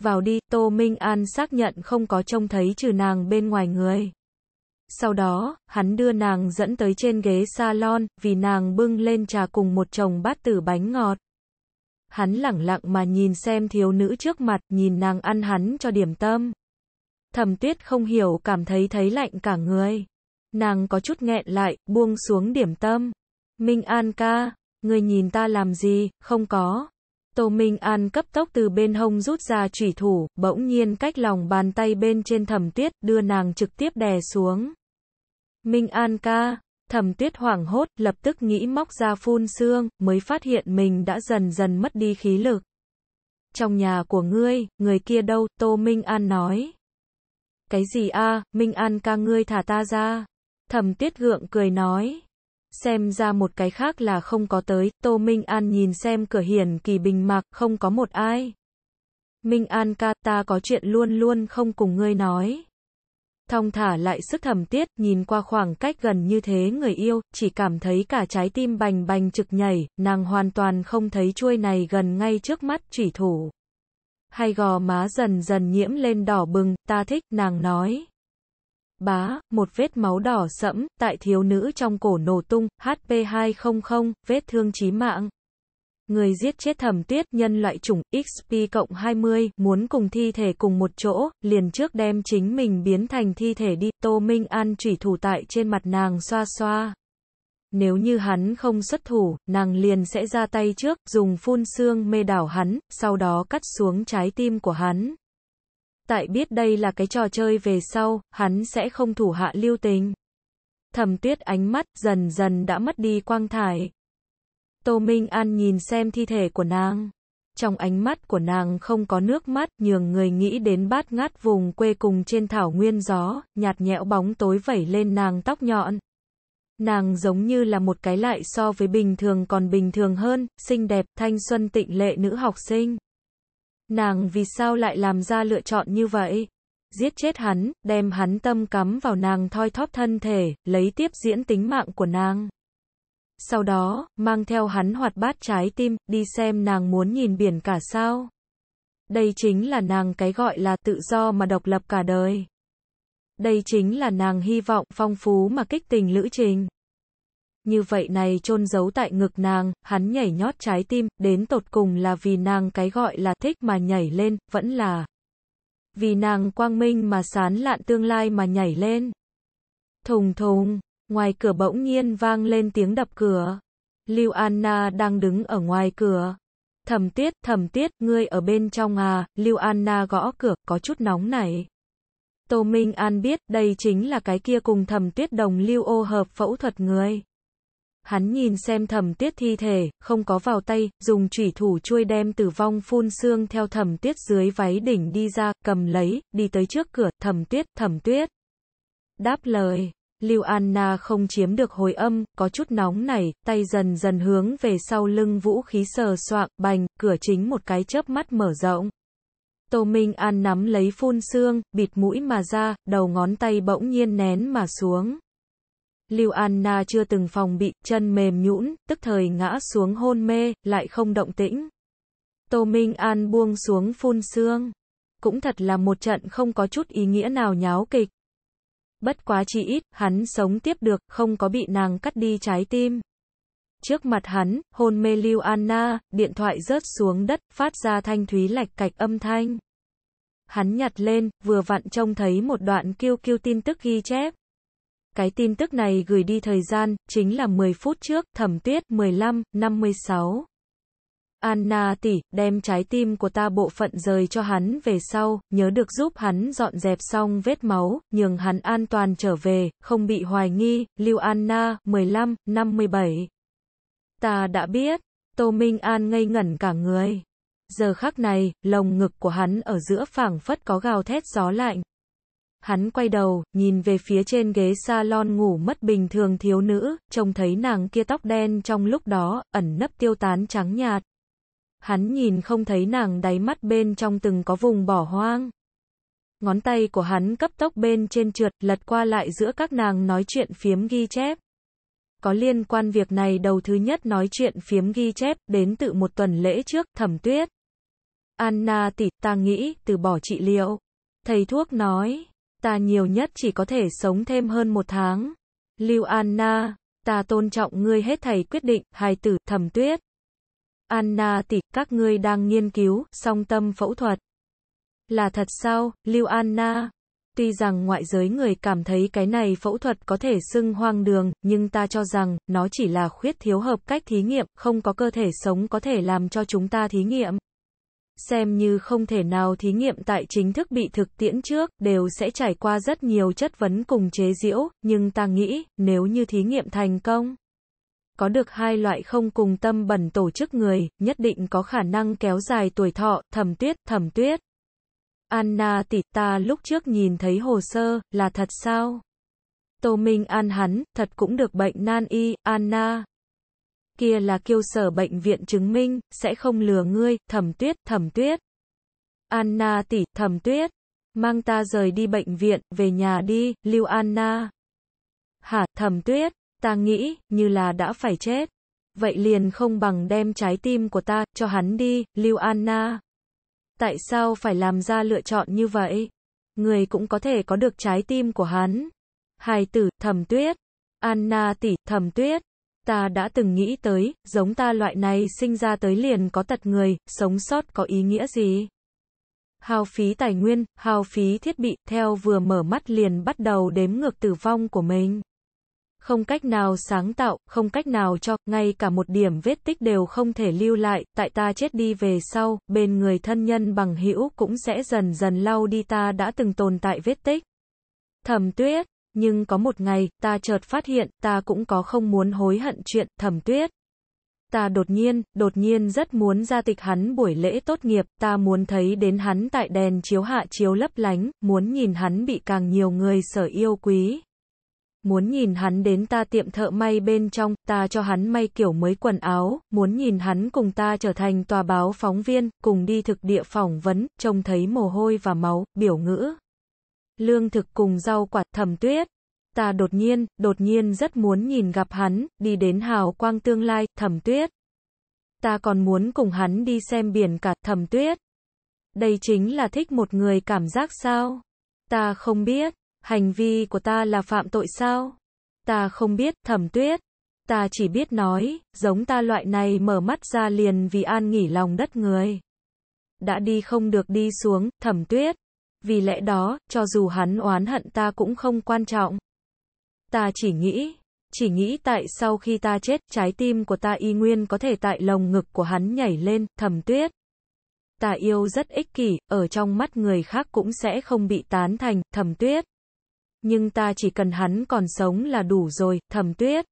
S1: Vào đi, Tô Minh An xác nhận không có trông thấy trừ nàng bên ngoài người. Sau đó, hắn đưa nàng dẫn tới trên ghế salon, vì nàng bưng lên trà cùng một chồng bát tử bánh ngọt hắn lẳng lặng mà nhìn xem thiếu nữ trước mặt, nhìn nàng ăn hắn cho điểm tâm. Thẩm tuyết không hiểu cảm thấy thấy lạnh cả người. Nàng có chút nghẹn lại, buông xuống điểm tâm. Minh An ca, người nhìn ta làm gì, không có. Tô Minh An cấp tốc từ bên hông rút ra chủy thủ, bỗng nhiên cách lòng bàn tay bên trên thẩm tuyết, đưa nàng trực tiếp đè xuống. Minh An ca, Thẩm tuyết hoảng hốt, lập tức nghĩ móc ra phun xương, mới phát hiện mình đã dần dần mất đi khí lực. Trong nhà của ngươi, người kia đâu, Tô Minh An nói. Cái gì a Minh An ca ngươi thả ta ra. Thẩm tuyết gượng cười nói. Xem ra một cái khác là không có tới, Tô Minh An nhìn xem cửa hiển kỳ bình mạc, không có một ai. Minh An ca ta có chuyện luôn luôn không cùng ngươi nói thong thả lại sức thầm tiết, nhìn qua khoảng cách gần như thế người yêu, chỉ cảm thấy cả trái tim bành bành trực nhảy, nàng hoàn toàn không thấy chuôi này gần ngay trước mắt, chỉ thủ. Hay gò má dần dần nhiễm lên đỏ bừng, ta thích, nàng nói. Bá, một vết máu đỏ sẫm, tại thiếu nữ trong cổ nổ tung, HP200, vết thương chí mạng. Người giết chết thẩm tuyết nhân loại chủng XP cộng 20 muốn cùng thi thể cùng một chỗ, liền trước đem chính mình biến thành thi thể đi. Tô Minh An chỉ thủ tại trên mặt nàng xoa xoa. Nếu như hắn không xuất thủ, nàng liền sẽ ra tay trước, dùng phun xương mê đảo hắn, sau đó cắt xuống trái tim của hắn. Tại biết đây là cái trò chơi về sau, hắn sẽ không thủ hạ lưu tình. Thẩm tuyết ánh mắt dần dần đã mất đi quang thải, Tô Minh An nhìn xem thi thể của nàng. Trong ánh mắt của nàng không có nước mắt, nhường người nghĩ đến bát ngát vùng quê cùng trên thảo nguyên gió, nhạt nhẽo bóng tối vẩy lên nàng tóc nhọn. Nàng giống như là một cái lại so với bình thường còn bình thường hơn, xinh đẹp, thanh xuân tịnh lệ nữ học sinh. Nàng vì sao lại làm ra lựa chọn như vậy? Giết chết hắn, đem hắn tâm cắm vào nàng thoi thóp thân thể, lấy tiếp diễn tính mạng của nàng. Sau đó, mang theo hắn hoạt bát trái tim, đi xem nàng muốn nhìn biển cả sao. Đây chính là nàng cái gọi là tự do mà độc lập cả đời. Đây chính là nàng hy vọng phong phú mà kích tình lữ trình. Như vậy này chôn giấu tại ngực nàng, hắn nhảy nhót trái tim, đến tột cùng là vì nàng cái gọi là thích mà nhảy lên, vẫn là vì nàng quang minh mà sán lạn tương lai mà nhảy lên. Thùng thùng. Ngoài cửa bỗng nhiên vang lên tiếng đập cửa. Lưu Anna đang đứng ở ngoài cửa. Thẩm Tiết, Thẩm Tiết, ngươi ở bên trong à? Lưu Anna gõ cửa, có chút nóng nảy. Tô Minh An biết, đây chính là cái kia cùng Thẩm Tiết đồng Lưu Ô hợp phẫu thuật người. Hắn nhìn xem Thẩm Tiết thi thể, không có vào tay, dùng chủy thủ chui đem tử vong phun xương theo Thẩm Tiết dưới váy đỉnh đi ra, cầm lấy, đi tới trước cửa, Thẩm Tiết, Thẩm Tuyết. Đáp lời Lưu Anna không chiếm được hồi âm, có chút nóng này, tay dần dần hướng về sau lưng vũ khí sờ soạng, bành, cửa chính một cái chớp mắt mở rộng. Tô Minh An nắm lấy phun xương, bịt mũi mà ra, đầu ngón tay bỗng nhiên nén mà xuống. Lưu Anna chưa từng phòng bị, chân mềm nhũn, tức thời ngã xuống hôn mê, lại không động tĩnh. Tô Minh An buông xuống phun xương. Cũng thật là một trận không có chút ý nghĩa nào nháo kịch bất quá chi ít, hắn sống tiếp được, không có bị nàng cắt đi trái tim. Trước mặt hắn, hôn mê lưu Anna, điện thoại rớt xuống đất, phát ra thanh thúy lạch cạch âm thanh. Hắn nhặt lên, vừa vặn trông thấy một đoạn kêu kêu tin tức ghi chép. Cái tin tức này gửi đi thời gian, chính là 10 phút trước, thẩm tuyết, 15, 56. Anna tỷ, đem trái tim của ta bộ phận rời cho hắn về sau, nhớ được giúp hắn dọn dẹp xong vết máu, nhường hắn an toàn trở về, không bị hoài nghi, Lưu Anna, 15, 57. Ta đã biết, Tô Minh An ngây ngẩn cả người. Giờ khắc này, lồng ngực của hắn ở giữa phảng phất có gào thét gió lạnh. Hắn quay đầu, nhìn về phía trên ghế salon ngủ mất bình thường thiếu nữ, trông thấy nàng kia tóc đen trong lúc đó, ẩn nấp tiêu tán trắng nhạt hắn nhìn không thấy nàng đáy mắt bên trong từng có vùng bỏ hoang. Ngón tay của hắn cấp tốc bên trên trượt lật qua lại giữa các nàng nói chuyện phiếm ghi chép. Có liên quan việc này đầu thứ nhất nói chuyện phiếm ghi chép đến từ một tuần lễ trước thẩm tuyết. Anna tỷ ta nghĩ từ bỏ trị liệu. Thầy thuốc nói, ta nhiều nhất chỉ có thể sống thêm hơn một tháng. Lưu Anna, ta tôn trọng ngươi hết thầy quyết định, hài tử, thẩm tuyết. Anna tỷ, các ngươi đang nghiên cứu, song tâm phẫu thuật. Là thật sao, Lưu Anna? Tuy rằng ngoại giới người cảm thấy cái này phẫu thuật có thể xưng hoang đường, nhưng ta cho rằng, nó chỉ là khuyết thiếu hợp cách thí nghiệm, không có cơ thể sống có thể làm cho chúng ta thí nghiệm. Xem như không thể nào thí nghiệm tại chính thức bị thực tiễn trước, đều sẽ trải qua rất nhiều chất vấn cùng chế diễu. nhưng ta nghĩ, nếu như thí nghiệm thành công, có được hai loại không cùng tâm bẩn tổ chức người, nhất định có khả năng kéo dài tuổi thọ, thẩm tuyết, thẩm tuyết. Anna tỷ ta lúc trước nhìn thấy hồ sơ, là thật sao? Tô Minh An hắn, thật cũng được bệnh nan y, Anna. Kia là kiêu sở bệnh viện chứng minh, sẽ không lừa ngươi, thẩm tuyết, thẩm tuyết. Anna tỷ, thẩm tuyết, mang ta rời đi bệnh viện, về nhà đi, Lưu Anna. Hả, thẩm tuyết, Ta nghĩ, như là đã phải chết. Vậy liền không bằng đem trái tim của ta, cho hắn đi, Lưu Anna. Tại sao phải làm ra lựa chọn như vậy? Người cũng có thể có được trái tim của hắn. Hài tử, thầm tuyết. Anna tỷ, thầm tuyết. Ta đã từng nghĩ tới, giống ta loại này sinh ra tới liền có tật người, sống sót có ý nghĩa gì? Hào phí tài nguyên, hào phí thiết bị, theo vừa mở mắt liền bắt đầu đếm ngược tử vong của mình không cách nào sáng tạo, không cách nào cho, ngay cả một điểm vết tích đều không thể lưu lại, tại ta chết đi về sau, bên người thân nhân bằng hữu cũng sẽ dần dần lau đi ta đã từng tồn tại vết tích. Thẩm tuyết, nhưng có một ngày, ta chợt phát hiện, ta cũng có không muốn hối hận chuyện, thẩm tuyết. Ta đột nhiên, đột nhiên rất muốn ra tịch hắn buổi lễ tốt nghiệp, ta muốn thấy đến hắn tại đèn chiếu hạ chiếu lấp lánh, muốn nhìn hắn bị càng nhiều người sở yêu quý muốn nhìn hắn đến ta tiệm thợ may bên trong, ta cho hắn may kiểu mới quần áo, muốn nhìn hắn cùng ta trở thành tòa báo phóng viên, cùng đi thực địa phỏng vấn, trông thấy mồ hôi và máu, biểu ngữ. Lương thực cùng rau quả, thầm tuyết. Ta đột nhiên, đột nhiên rất muốn nhìn gặp hắn, đi đến hào quang tương lai, thầm tuyết. Ta còn muốn cùng hắn đi xem biển cả, thầm tuyết. Đây chính là thích một người cảm giác sao? Ta không biết. Hành vi của ta là phạm tội sao? Ta không biết, thẩm tuyết. Ta chỉ biết nói, giống ta loại này mở mắt ra liền vì an nghỉ lòng đất người. Đã đi không được đi xuống, thẩm tuyết. Vì lẽ đó, cho dù hắn oán hận ta cũng không quan trọng. Ta chỉ nghĩ, chỉ nghĩ tại sau khi ta chết, trái tim của ta y nguyên có thể tại lồng ngực của hắn nhảy lên, thẩm tuyết. Ta yêu rất ích kỷ, ở trong mắt người khác cũng sẽ không bị tán thành, thẩm tuyết nhưng ta chỉ cần hắn còn sống là đủ rồi, thẩm tuyết.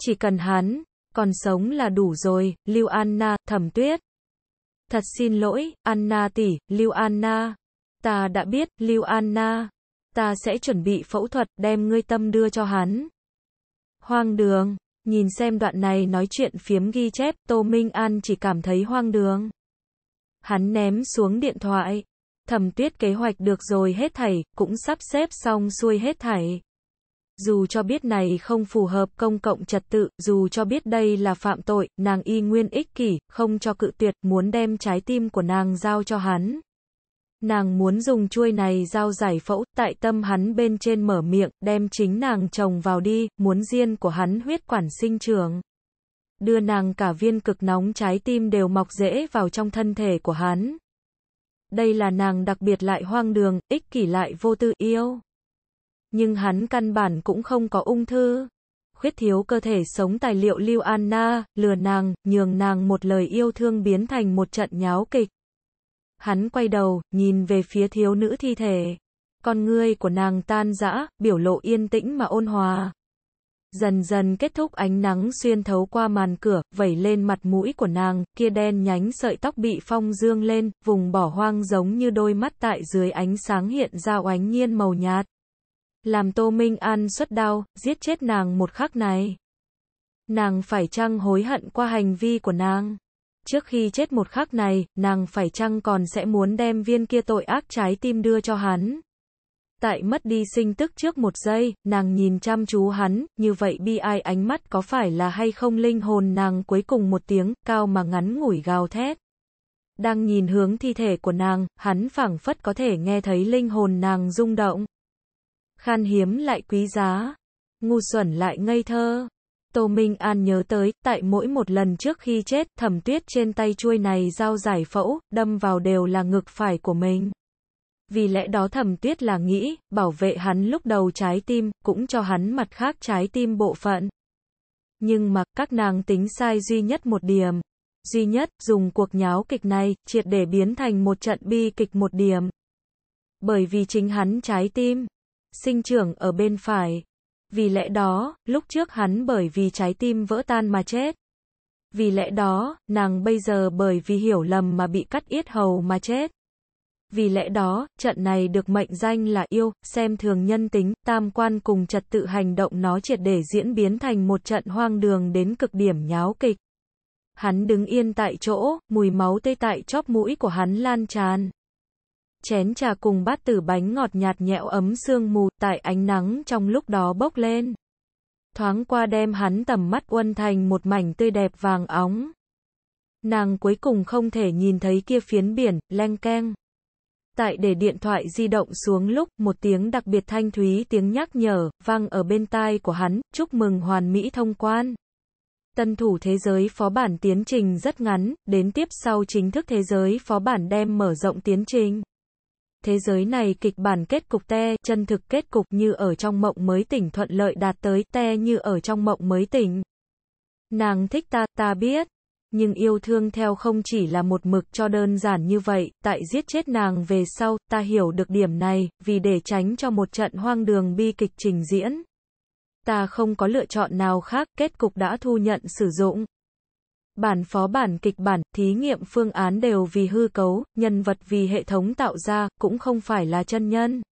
S1: Chỉ cần hắn, còn sống là đủ rồi, Lưu Anna, thẩm tuyết. Thật xin lỗi, Anna tỷ, Lưu Anna. Ta đã biết, Lưu Anna. Ta sẽ chuẩn bị phẫu thuật, đem ngươi tâm đưa cho hắn. Hoang đường, nhìn xem đoạn này nói chuyện phiếm ghi chép, Tô Minh An chỉ cảm thấy hoang đường. Hắn ném xuống điện thoại. Thẩm tuyết kế hoạch được rồi hết thảy, cũng sắp xếp xong xuôi hết thảy. Dù cho biết này không phù hợp công cộng trật tự, dù cho biết đây là phạm tội, nàng y nguyên ích kỷ, không cho cự tuyệt, muốn đem trái tim của nàng giao cho hắn. Nàng muốn dùng chuôi này giao giải phẫu, tại tâm hắn bên trên mở miệng, đem chính nàng chồng vào đi, muốn riêng của hắn huyết quản sinh trường Đưa nàng cả viên cực nóng trái tim đều mọc rễ vào trong thân thể của hắn. Đây là nàng đặc biệt lại hoang đường, ích kỷ lại vô tư yêu. Nhưng hắn căn bản cũng không có ung thư. Khuyết thiếu cơ thể sống tài liệu lưu Anna, lừa nàng, nhường nàng một lời yêu thương biến thành một trận nháo kịch. Hắn quay đầu, nhìn về phía thiếu nữ thi thể. Con ngươi của nàng tan rã, biểu lộ yên tĩnh mà ôn hòa dần dần kết thúc ánh nắng xuyên thấu qua màn cửa, vẩy lên mặt mũi của nàng, kia đen nhánh sợi tóc bị phong dương lên, vùng bỏ hoang giống như đôi mắt tại dưới ánh sáng hiện ra oánh nhiên màu nhạt. Làm Tô Minh An xuất đau, giết chết nàng một khắc này. Nàng phải chăng hối hận qua hành vi của nàng? Trước khi chết một khắc này, nàng phải chăng còn sẽ muốn đem viên kia tội ác trái tim đưa cho hắn? Tại mất đi sinh tức trước một giây, nàng nhìn chăm chú hắn, như vậy bi ai ánh mắt có phải là hay không linh hồn nàng cuối cùng một tiếng, cao mà ngắn ngủi gào thét. Đang nhìn hướng thi thể của nàng, hắn phảng phất có thể nghe thấy linh hồn nàng rung động. Khan hiếm lại quý giá, ngu xuẩn lại ngây thơ. Tô Minh An nhớ tới, tại mỗi một lần trước khi chết, thẩm tuyết trên tay chuôi này dao giải phẫu, đâm vào đều là ngực phải của mình. Vì lẽ đó thẩm tuyết là nghĩ, bảo vệ hắn lúc đầu trái tim, cũng cho hắn mặt khác trái tim bộ phận. Nhưng mà, các nàng tính sai duy nhất một điểm. Duy nhất, dùng cuộc nháo kịch này, triệt để biến thành một trận bi kịch một điểm. Bởi vì chính hắn trái tim, sinh trưởng ở bên phải. Vì lẽ đó, lúc trước hắn bởi vì trái tim vỡ tan mà chết. Vì lẽ đó, nàng bây giờ bởi vì hiểu lầm mà bị cắt yết hầu mà chết. Vì lẽ đó, trận này được mệnh danh là yêu, xem thường nhân tính, tam quan cùng trật tự hành động nó triệt để diễn biến thành một trận hoang đường đến cực điểm nháo kịch. Hắn đứng yên tại chỗ, mùi máu tê tại chóp mũi của hắn lan tràn. Chén trà cùng bát tử bánh ngọt nhạt nhẹo ấm sương mù tại ánh nắng trong lúc đó bốc lên. Thoáng qua đem hắn tầm mắt uân thành một mảnh tươi đẹp vàng óng. Nàng cuối cùng không thể nhìn thấy kia phiến biển, leng keng. Tại để điện thoại di động xuống lúc, một tiếng đặc biệt thanh thúy tiếng nhắc nhở, vang ở bên tai của hắn, chúc mừng hoàn mỹ thông quan. Tân thủ thế giới phó bản tiến trình rất ngắn, đến tiếp sau chính thức thế giới phó bản đem mở rộng tiến trình. Thế giới này kịch bản kết cục te, chân thực kết cục như ở trong mộng mới tỉnh thuận lợi đạt tới te như ở trong mộng mới tỉnh. Nàng thích ta, ta biết nhưng yêu thương theo không chỉ là một mực cho đơn giản như vậy, tại giết chết nàng về sau, ta hiểu được điểm này, vì để tránh cho một trận hoang đường bi kịch trình diễn. Ta không có lựa chọn nào khác, kết cục đã thu nhận sử dụng. Bản phó bản kịch bản, thí nghiệm phương án đều vì hư cấu, nhân vật vì hệ thống tạo ra, cũng không phải là chân nhân.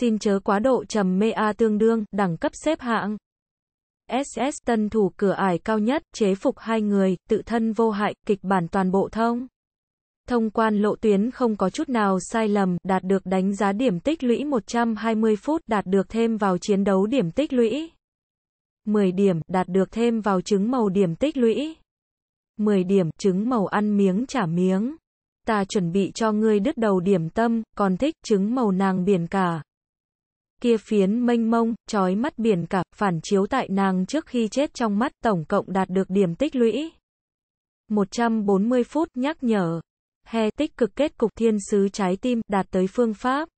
S1: Xin chớ quá độ trầm mê A tương đương, đẳng cấp xếp hạng. SS tân thủ cửa ải cao nhất, chế phục hai người, tự thân vô hại, kịch bản toàn bộ thông. Thông quan lộ tuyến không có chút nào sai lầm, đạt được đánh giá điểm tích lũy 120 phút, đạt được thêm vào chiến đấu điểm tích lũy. 10 điểm, đạt được thêm vào trứng màu điểm tích lũy. 10 điểm, trứng màu ăn miếng trả miếng. Ta chuẩn bị cho ngươi đứt đầu điểm tâm, còn thích trứng màu nàng biển cả kia phiến mênh mông, trói mắt biển cả, phản chiếu tại nàng trước khi chết trong mắt tổng cộng đạt được điểm tích lũy. 140 phút nhắc nhở. He tích cực kết cục thiên sứ trái tim đạt tới phương pháp.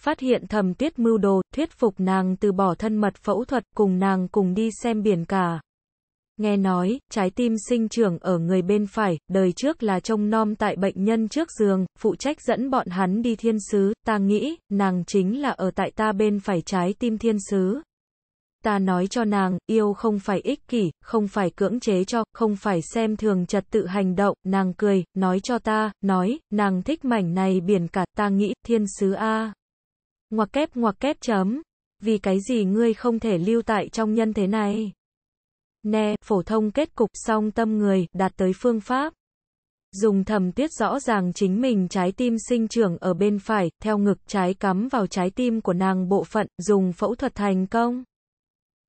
S1: Phát hiện thầm tiết mưu đồ, thuyết phục nàng từ bỏ thân mật phẫu thuật cùng nàng cùng đi xem biển cả. Nghe nói, trái tim sinh trưởng ở người bên phải, đời trước là trông nom tại bệnh nhân trước giường, phụ trách dẫn bọn hắn đi thiên sứ, ta nghĩ, nàng chính là ở tại ta bên phải trái tim thiên sứ. Ta nói cho nàng, yêu không phải ích kỷ, không phải cưỡng chế cho, không phải xem thường trật tự hành động, nàng cười, nói cho ta, nói, nàng thích mảnh này biển cả, ta nghĩ, thiên sứ A. Ngoặc kép ngoặc kép chấm. Vì cái gì ngươi không thể lưu tại trong nhân thế này? nè phổ thông kết cục song tâm người, đạt tới phương pháp. Dùng thầm tiết rõ ràng chính mình trái tim sinh trưởng ở bên phải, theo ngực trái cắm vào trái tim của nàng bộ phận, dùng phẫu thuật thành công.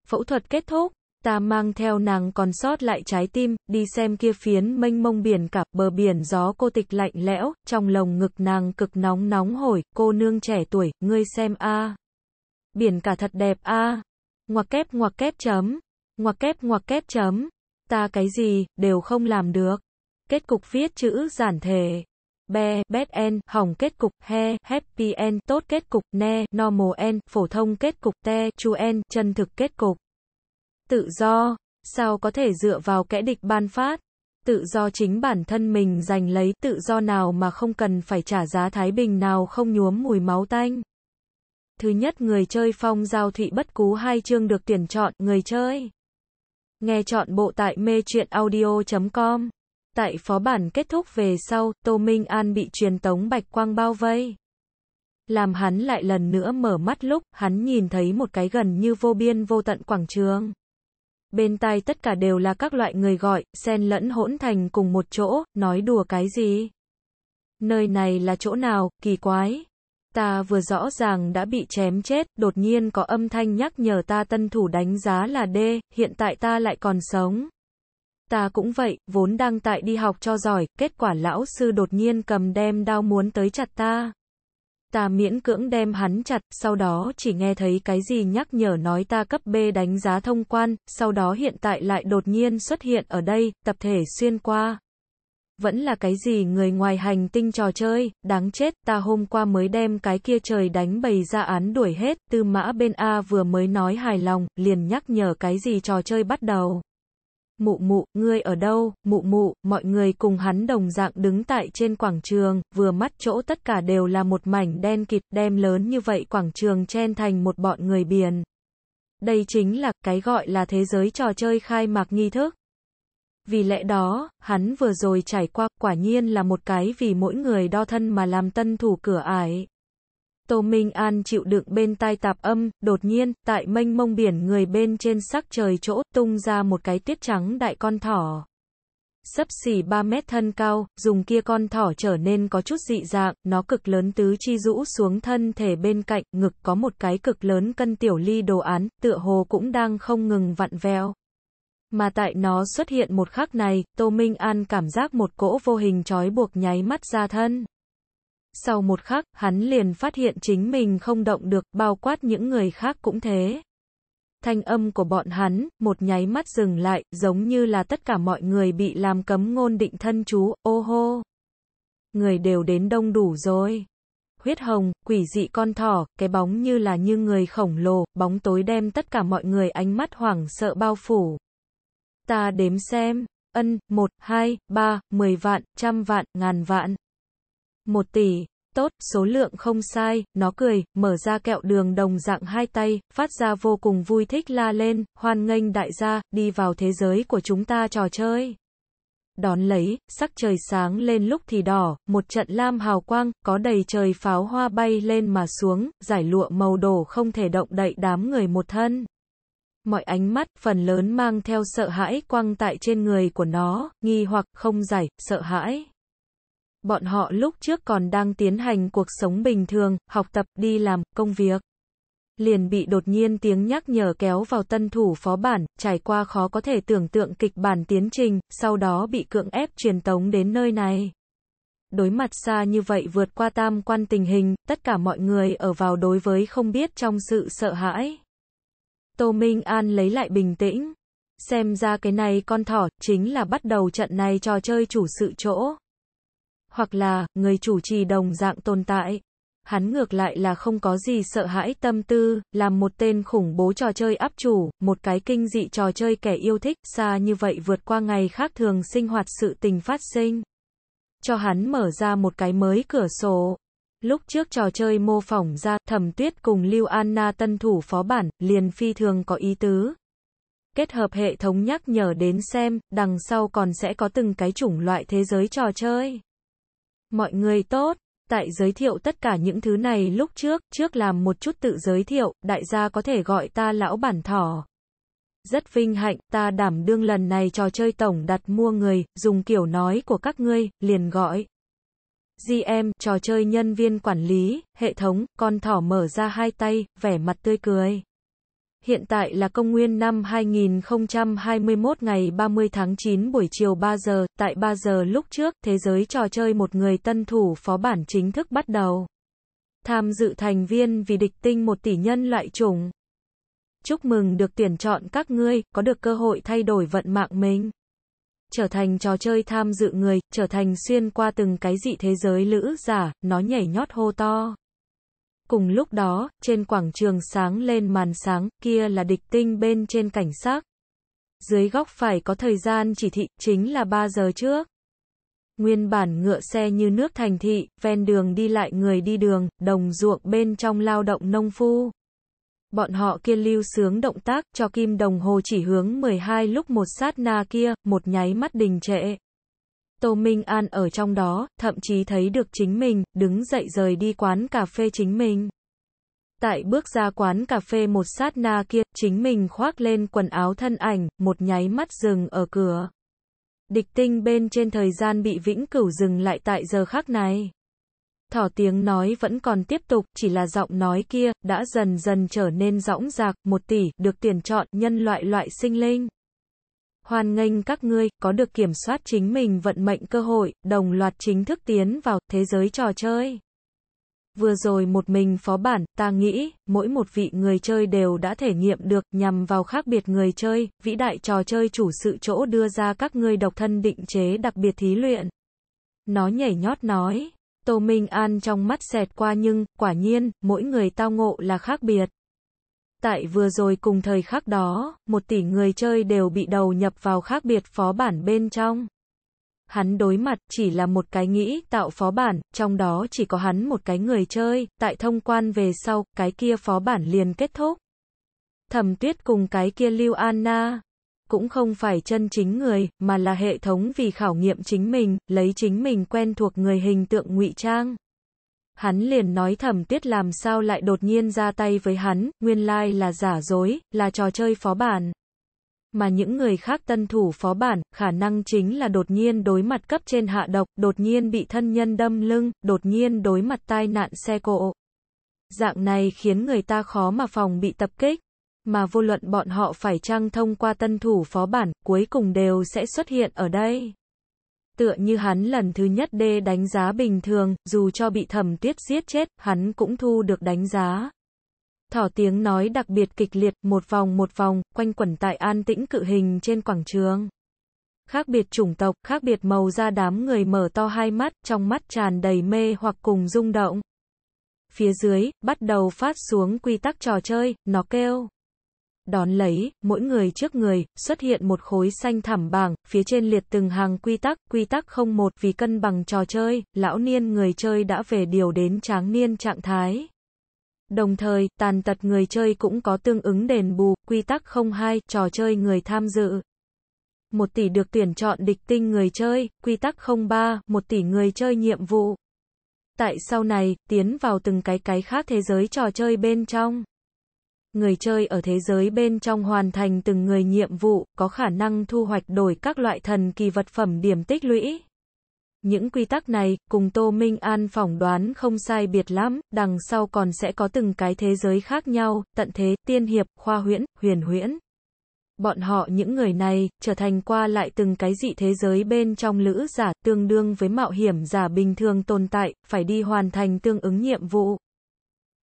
S1: Phẫu thuật kết thúc, ta mang theo nàng còn sót lại trái tim, đi xem kia phiến mênh mông biển cả, bờ biển gió cô tịch lạnh lẽo, trong lồng ngực nàng cực nóng nóng hổi, cô nương trẻ tuổi, ngươi xem a. Biển cả thật đẹp a. Ngoặc kép ngoặc kép chấm. Ngoặc kép ngoặc kép chấm. Ta cái gì, đều không làm được. Kết cục viết chữ giản thể. Be, bad end, hỏng kết cục, he, happy end, tốt kết cục, ne, normal end, phổ thông kết cục, te, true end, chân thực kết cục. Tự do, sao có thể dựa vào kẻ địch ban phát? Tự do chính bản thân mình giành lấy tự do nào mà không cần phải trả giá thái bình nào không nhuốm mùi máu tanh. Thứ nhất người chơi phong giao thụy bất cú hai chương được tuyển chọn, người chơi. Nghe chọn bộ tại mê truyện audio.com. Tại phó bản kết thúc về sau, Tô Minh An bị truyền tống bạch quang bao vây. Làm hắn lại lần nữa mở mắt lúc, hắn nhìn thấy một cái gần như vô biên vô tận quảng trường. Bên tai tất cả đều là các loại người gọi, xen lẫn hỗn thành cùng một chỗ, nói đùa cái gì? Nơi này là chỗ nào, kỳ quái? ta vừa rõ ràng đã bị chém chết, đột nhiên có âm thanh nhắc nhở ta tân thủ đánh giá là D, hiện tại ta lại còn sống. Ta cũng vậy, vốn đang tại đi học cho giỏi, kết quả lão sư đột nhiên cầm đem đao muốn tới chặt ta. Ta miễn cưỡng đem hắn chặt, sau đó chỉ nghe thấy cái gì nhắc nhở nói ta cấp B đánh giá thông quan, sau đó hiện tại lại đột nhiên xuất hiện ở đây, tập thể xuyên qua vẫn là cái gì người ngoài hành tinh trò chơi, đáng chết, ta hôm qua mới đem cái kia trời đánh bày ra án đuổi hết, tư mã bên A vừa mới nói hài lòng, liền nhắc nhở cái gì trò chơi bắt đầu. Mụ mụ, ngươi ở đâu, mụ mụ, mọi người cùng hắn đồng dạng đứng tại trên quảng trường, vừa mắt chỗ tất cả đều là một mảnh đen kịt đem lớn như vậy quảng trường chen thành một bọn người biển. Đây chính là cái gọi là thế giới trò chơi khai mạc nghi thức. Vì lẽ đó, hắn vừa rồi trải qua quả nhiên là một cái vì mỗi người đo thân mà làm tân thủ cửa ải. Tô Minh An chịu đựng bên tai tạp âm, đột nhiên, tại mênh mông biển người bên trên sắc trời chỗ, tung ra một cái tuyết trắng đại con thỏ. Sấp xỉ 3 mét thân cao, dùng kia con thỏ trở nên có chút dị dạng, nó cực lớn tứ chi rũ xuống thân thể bên cạnh, ngực có một cái cực lớn cân tiểu ly đồ án, tựa hồ cũng đang không ngừng vặn vẹo mà tại nó xuất hiện một khắc này, Tô Minh An cảm giác một cỗ vô hình trói buộc nháy mắt ra thân. Sau một khắc, hắn liền phát hiện chính mình không động được, bao quát những người khác cũng thế. Thanh âm của bọn hắn, một nháy mắt dừng lại, giống như là tất cả mọi người bị làm cấm ngôn định thân chú, ô hô. Người đều đến đông đủ rồi. Huyết hồng, quỷ dị con thỏ, cái bóng như là như người khổng lồ, bóng tối đem tất cả mọi người ánh mắt hoảng sợ bao phủ. Ta đếm xem. Ân, 1, 2, 3, 10 vạn, trăm vạn, ngàn vạn. 1 tỷ. Tốt, số lượng không sai, nó cười, mở ra kẹo đường đồng dạng hai tay, phát ra vô cùng vui thích la lên, hoan nghênh đại gia, đi vào thế giới của chúng ta trò chơi. Đón lấy, sắc trời sáng lên lúc thì đỏ, một trận lam hào quang, có đầy trời pháo hoa bay lên mà xuống, giải lụa màu đổ không thể động đậy đám người một thân mọi ánh mắt phần lớn mang theo sợ hãi quăng tại trên người của nó, nghi hoặc không giải, sợ hãi. Bọn họ lúc trước còn đang tiến hành cuộc sống bình thường, học tập, đi làm, công việc. Liền bị đột nhiên tiếng nhắc nhở kéo vào tân thủ phó bản, trải qua khó có thể tưởng tượng kịch bản tiến trình, sau đó bị cưỡng ép truyền tống đến nơi này. Đối mặt xa như vậy vượt qua tam quan tình hình, tất cả mọi người ở vào đối với không biết trong sự sợ hãi. Tô Minh An lấy lại bình tĩnh. Xem ra cái này con thỏ, chính là bắt đầu trận này trò chơi chủ sự chỗ. Hoặc là, người chủ trì đồng dạng tồn tại. Hắn ngược lại là không có gì sợ hãi tâm tư, làm một tên khủng bố trò chơi áp chủ, một cái kinh dị trò chơi kẻ yêu thích, xa như vậy vượt qua ngày khác thường sinh hoạt sự tình phát sinh. Cho hắn mở ra một cái mới cửa sổ, Lúc trước trò chơi mô phỏng ra, Thẩm Tuyết cùng Lưu Anna tân thủ phó bản, liền phi thường có ý tứ. Kết hợp hệ thống nhắc nhở đến xem, đằng sau còn sẽ có từng cái chủng loại thế giới trò chơi. Mọi người tốt, tại giới thiệu tất cả những thứ này lúc trước, trước làm một chút tự giới thiệu, đại gia có thể gọi ta lão bản thỏ. Rất vinh hạnh, ta đảm đương lần này trò chơi tổng đặt mua người, dùng kiểu nói của các ngươi, liền gọi. GM, trò chơi nhân viên quản lý, hệ thống, con thỏ mở ra hai tay, vẻ mặt tươi cười. Hiện tại là công nguyên năm 2021 ngày 30 tháng 9 buổi chiều 3 giờ, tại 3 giờ lúc trước, thế giới trò chơi một người tân thủ phó bản chính thức bắt đầu. Tham dự thành viên vì địch tinh một tỷ nhân loại chủng. Chúc mừng được tuyển chọn các ngươi, có được cơ hội thay đổi vận mạng mình trở thành trò chơi tham dự người, trở thành xuyên qua từng cái dị thế giới lữ giả, nó nhảy nhót hô to. Cùng lúc đó, trên quảng trường sáng lên màn sáng, kia là địch tinh bên trên cảnh sát. Dưới góc phải có thời gian chỉ thị, chính là 3 giờ trước. Nguyên bản ngựa xe như nước thành thị, ven đường đi lại người đi đường, đồng ruộng bên trong lao động nông phu bọn họ kia lưu sướng động tác, cho kim đồng hồ chỉ hướng 12 lúc một sát na kia, một nháy mắt đình trệ. Tô Minh An ở trong đó, thậm chí thấy được chính mình, đứng dậy rời đi quán cà phê chính mình. Tại bước ra quán cà phê một sát na kia, chính mình khoác lên quần áo thân ảnh, một nháy mắt dừng ở cửa. Địch tinh bên trên thời gian bị vĩnh cửu dừng lại tại giờ khác này thỏ tiếng nói vẫn còn tiếp tục, chỉ là giọng nói kia, đã dần dần trở nên rõng rạc, một tỷ, được tuyển chọn, nhân loại loại sinh linh. Hoan nghênh các ngươi, có được kiểm soát chính mình vận mệnh cơ hội, đồng loạt chính thức tiến vào, thế giới trò chơi. Vừa rồi một mình phó bản, ta nghĩ, mỗi một vị người chơi đều đã thể nghiệm được, nhằm vào khác biệt người chơi, vĩ đại trò chơi chủ sự chỗ đưa ra các ngươi độc thân định chế đặc biệt thí luyện. Nó nhảy nhót nói. Tô Minh An trong mắt xẹt qua nhưng, quả nhiên, mỗi người tao ngộ là khác biệt. Tại vừa rồi cùng thời khắc đó, một tỷ người chơi đều bị đầu nhập vào khác biệt phó bản bên trong. Hắn đối mặt chỉ là một cái nghĩ tạo phó bản, trong đó chỉ có hắn một cái người chơi, tại thông quan về sau, cái kia phó bản liền kết thúc. Thẩm tuyết cùng cái kia Lưu Anna, cũng không phải chân chính người, mà là hệ thống vì khảo nghiệm chính mình, lấy chính mình quen thuộc người hình tượng ngụy trang. Hắn liền nói thẩm tiết làm sao lại đột nhiên ra tay với hắn, nguyên lai like là giả dối, là trò chơi phó bản. Mà những người khác tân thủ phó bản, khả năng chính là đột nhiên đối mặt cấp trên hạ độc, đột nhiên bị thân nhân đâm lưng, đột nhiên đối mặt tai nạn xe cộ. Dạng này khiến người ta khó mà phòng bị tập kích mà vô luận bọn họ phải trăng thông qua tân thủ phó bản, cuối cùng đều sẽ xuất hiện ở đây. Tựa như hắn lần thứ nhất đê đánh giá bình thường, dù cho bị thẩm tuyết giết chết, hắn cũng thu được đánh giá. Thỏ tiếng nói đặc biệt kịch liệt, một vòng một vòng, quanh quẩn tại an tĩnh cự hình trên quảng trường. Khác biệt chủng tộc, khác biệt màu da đám người mở to hai mắt, trong mắt tràn đầy mê hoặc cùng rung động phía dưới, bắt đầu phát xuống quy tắc trò chơi, nó kêu. Đón lấy, mỗi người trước người, xuất hiện một khối xanh thảm bảng, phía trên liệt từng hàng quy tắc, quy tắc không một vì cân bằng trò chơi, lão niên người chơi đã về điều đến tráng niên trạng thái. Đồng thời, tàn tật người chơi cũng có tương ứng đền bù, quy tắc không hai trò chơi người tham dự. một tỷ được tuyển chọn địch tinh người chơi, quy tắc không ba một tỷ người chơi nhiệm vụ. Tại sau này, tiến vào từng cái cái khác thế giới trò chơi bên trong người chơi ở thế giới bên trong hoàn thành từng người nhiệm vụ, có khả năng thu hoạch đổi các loại thần kỳ vật phẩm điểm tích lũy. Những quy tắc này, cùng Tô Minh An phỏng đoán không sai biệt lắm, đằng sau còn sẽ có từng cái thế giới khác nhau, tận thế, tiên hiệp, khoa huyễn, huyền huyễn. Bọn họ những người này, trở thành qua lại từng cái dị thế giới bên trong lữ giả, tương đương với mạo hiểm giả bình thường tồn tại, phải đi hoàn thành tương ứng nhiệm vụ.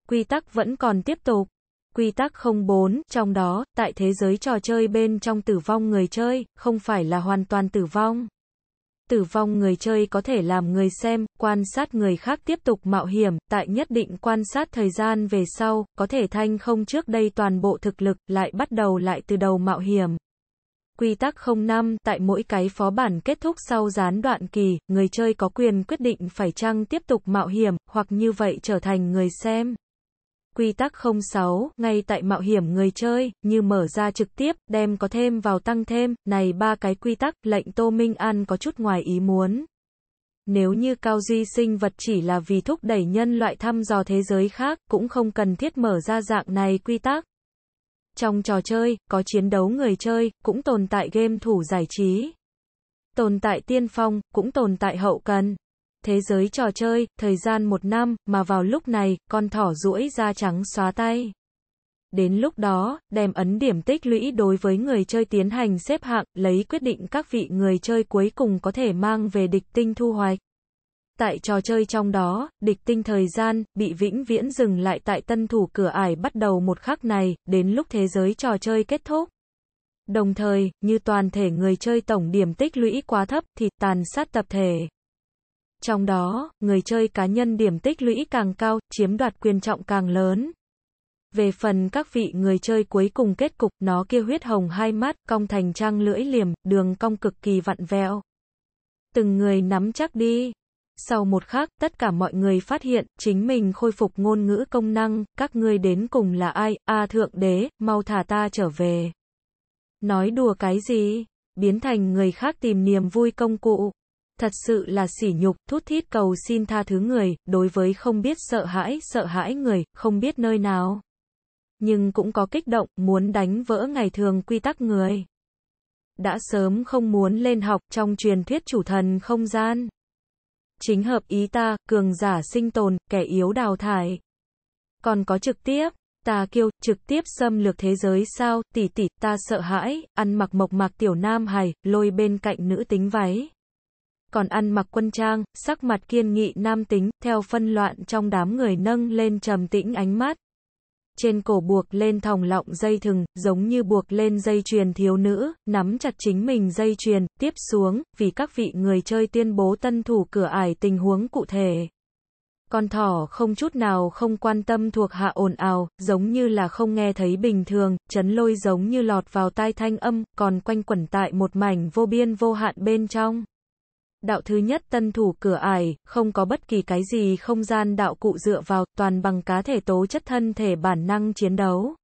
S1: Quy tắc vẫn còn tiếp tục. Quy tắc 04, trong đó, tại thế giới trò chơi bên trong tử vong người chơi, không phải là hoàn toàn tử vong. Tử vong người chơi có thể làm người xem, quan sát người khác tiếp tục mạo hiểm, tại nhất định quan sát thời gian về sau, có thể thanh không trước đây toàn bộ thực lực, lại bắt đầu lại từ đầu mạo hiểm. Quy tắc 05, tại mỗi cái phó bản kết thúc sau gián đoạn kỳ, người chơi có quyền quyết định phải chăng tiếp tục mạo hiểm, hoặc như vậy trở thành người xem. Quy tắc 06, ngay tại mạo hiểm người chơi, như mở ra trực tiếp, đem có thêm vào tăng thêm, này ba cái quy tắc, lệnh Tô Minh An có chút ngoài ý muốn. Nếu như cao duy sinh vật chỉ là vì thúc đẩy nhân loại thăm dò thế giới khác, cũng không cần thiết mở ra dạng này quy tắc. Trong trò chơi, có chiến đấu người chơi, cũng tồn tại game thủ giải trí. Tồn tại tiên phong, cũng tồn tại hậu cần thế giới trò chơi, thời gian một năm, mà vào lúc này, con thỏ duỗi da trắng xóa tay. Đến lúc đó, đem ấn điểm tích lũy đối với người chơi tiến hành xếp hạng, lấy quyết định các vị người chơi cuối cùng có thể mang về địch tinh thu hoạch. Tại trò chơi trong đó, địch tinh thời gian, bị vĩnh viễn dừng lại tại tân thủ cửa ải bắt đầu một khắc này, đến lúc thế giới trò chơi kết thúc. Đồng thời, như toàn thể người chơi tổng điểm tích lũy quá thấp thì tàn sát tập thể. Trong đó, người chơi cá nhân điểm tích lũy càng cao, chiếm đoạt quyền trọng càng lớn. Về phần các vị người chơi cuối cùng kết cục, nó kia huyết hồng hai mắt, cong thành trang lưỡi liềm, đường cong cực kỳ vặn vẹo. Từng người nắm chắc đi. Sau một khắc, tất cả mọi người phát hiện, chính mình khôi phục ngôn ngữ công năng, các ngươi đến cùng là ai, a thượng đế, mau thả ta trở về. Nói đùa cái gì? Biến thành người khác tìm niềm vui công cụ thật sự là sỉ nhục, thút thít cầu xin tha thứ người, đối với không biết sợ hãi, sợ hãi người, không biết nơi nào. Nhưng cũng có kích động, muốn đánh vỡ ngày thường quy tắc người. Đã sớm không muốn lên học trong truyền thuyết chủ thần không gian. Chính hợp ý ta, cường giả sinh tồn, kẻ yếu đào thải. Còn có trực tiếp, ta kêu trực tiếp xâm lược thế giới sao, tỷ tỷ, ta sợ hãi, ăn mặc mộc mạc tiểu nam hài, lôi bên cạnh nữ tính váy còn ăn mặc quân trang, sắc mặt kiên nghị nam tính, theo phân loạn trong đám người nâng lên trầm tĩnh ánh mắt. Trên cổ buộc lên thòng lọng dây thừng, giống như buộc lên dây chuyền thiếu nữ, nắm chặt chính mình dây chuyền, tiếp xuống, vì các vị người chơi tuyên bố tân thủ cửa ải tình huống cụ thể. Con thỏ không chút nào không quan tâm thuộc hạ ồn ào, giống như là không nghe thấy bình thường, chấn lôi giống như lọt vào tai thanh âm, còn quanh quẩn tại một mảnh vô biên vô hạn bên trong. Đạo thứ nhất tân thủ cửa ải, không có bất kỳ cái gì không gian đạo cụ dựa vào, toàn bằng cá thể tố chất thân thể bản năng chiến đấu.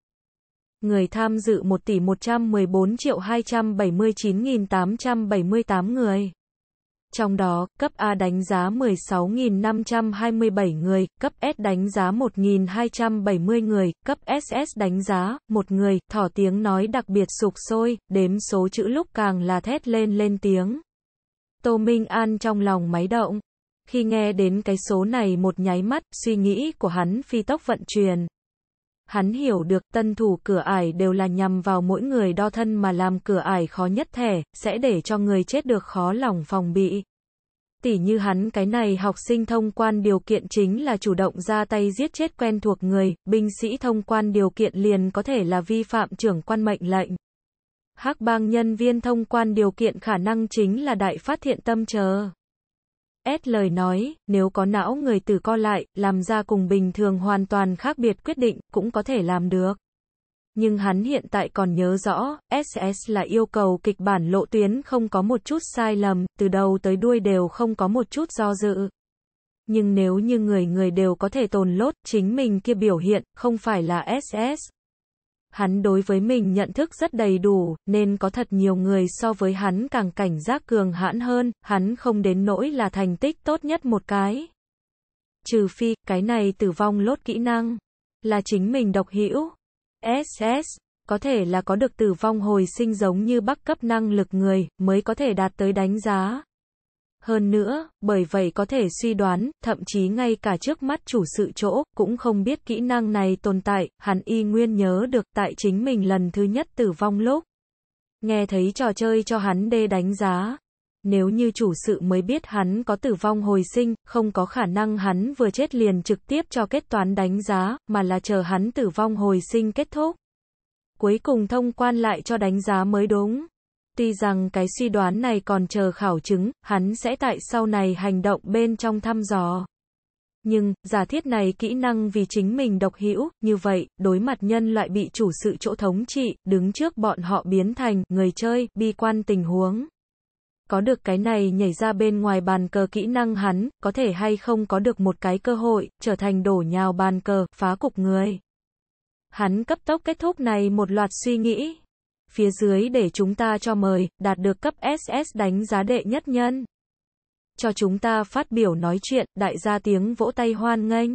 S1: Người tham dự 1 tỷ 114 triệu 279.878 người. Trong đó, cấp A đánh giá 16.527 người, cấp S đánh giá 1.270 người, cấp SS đánh giá, một người, thỏ tiếng nói đặc biệt sục sôi, đếm số chữ lúc càng là thét lên lên tiếng. Tô Minh An trong lòng máy động. Khi nghe đến cái số này một nháy mắt, suy nghĩ của hắn phi tốc vận chuyển. Hắn hiểu được tân thủ cửa ải đều là nhằm vào mỗi người đo thân mà làm cửa ải khó nhất thể, sẽ để cho người chết được khó lòng phòng bị. Tỉ như hắn cái này học sinh thông quan điều kiện chính là chủ động ra tay giết chết quen thuộc người, binh sĩ thông quan điều kiện liền có thể là vi phạm trưởng quan mệnh lệnh hắc bang nhân viên thông quan điều kiện khả năng chính là đại phát thiện tâm chờ. S lời nói, nếu có não người tử co lại, làm ra cùng bình thường hoàn toàn khác biệt quyết định, cũng có thể làm được. Nhưng hắn hiện tại còn nhớ rõ, SS là yêu cầu kịch bản lộ tuyến không có một chút sai lầm, từ đầu tới đuôi đều không có một chút do dự. Nhưng nếu như người người đều có thể tồn lốt, chính mình kia biểu hiện, không phải là SS, Hắn đối với mình nhận thức rất đầy đủ, nên có thật nhiều người so với hắn càng cảnh giác cường hãn hơn, hắn không đến nỗi là thành tích tốt nhất một cái. Trừ phi, cái này tử vong lốt kỹ năng, là chính mình độc hữu SS, có thể là có được tử vong hồi sinh giống như bắc cấp năng lực người, mới có thể đạt tới đánh giá. Hơn nữa, bởi vậy có thể suy đoán, thậm chí ngay cả trước mắt chủ sự chỗ, cũng không biết kỹ năng này tồn tại, hắn y nguyên nhớ được tại chính mình lần thứ nhất tử vong lúc. Nghe thấy trò chơi cho hắn đê đánh giá. Nếu như chủ sự mới biết hắn có tử vong hồi sinh, không có khả năng hắn vừa chết liền trực tiếp cho kết toán đánh giá, mà là chờ hắn tử vong hồi sinh kết thúc. Cuối cùng thông quan lại cho đánh giá mới đúng. Tuy rằng cái suy đoán này còn chờ khảo chứng, hắn sẽ tại sau này hành động bên trong thăm dò. Nhưng, giả thiết này kỹ năng vì chính mình độc hữu, như vậy, đối mặt nhân loại bị chủ sự chỗ thống trị, đứng trước bọn họ biến thành, người chơi, bi quan tình huống. Có được cái này nhảy ra bên ngoài bàn cờ kỹ năng hắn, có thể hay không có được một cái cơ hội, trở thành đổ nhào bàn cờ, phá cục người. Hắn cấp tốc kết thúc này một loạt suy nghĩ phía dưới để chúng ta cho mời, đạt được cấp SS đánh giá đệ nhất nhân. Cho chúng ta phát biểu nói chuyện, đại gia tiếng vỗ tay hoan nghênh.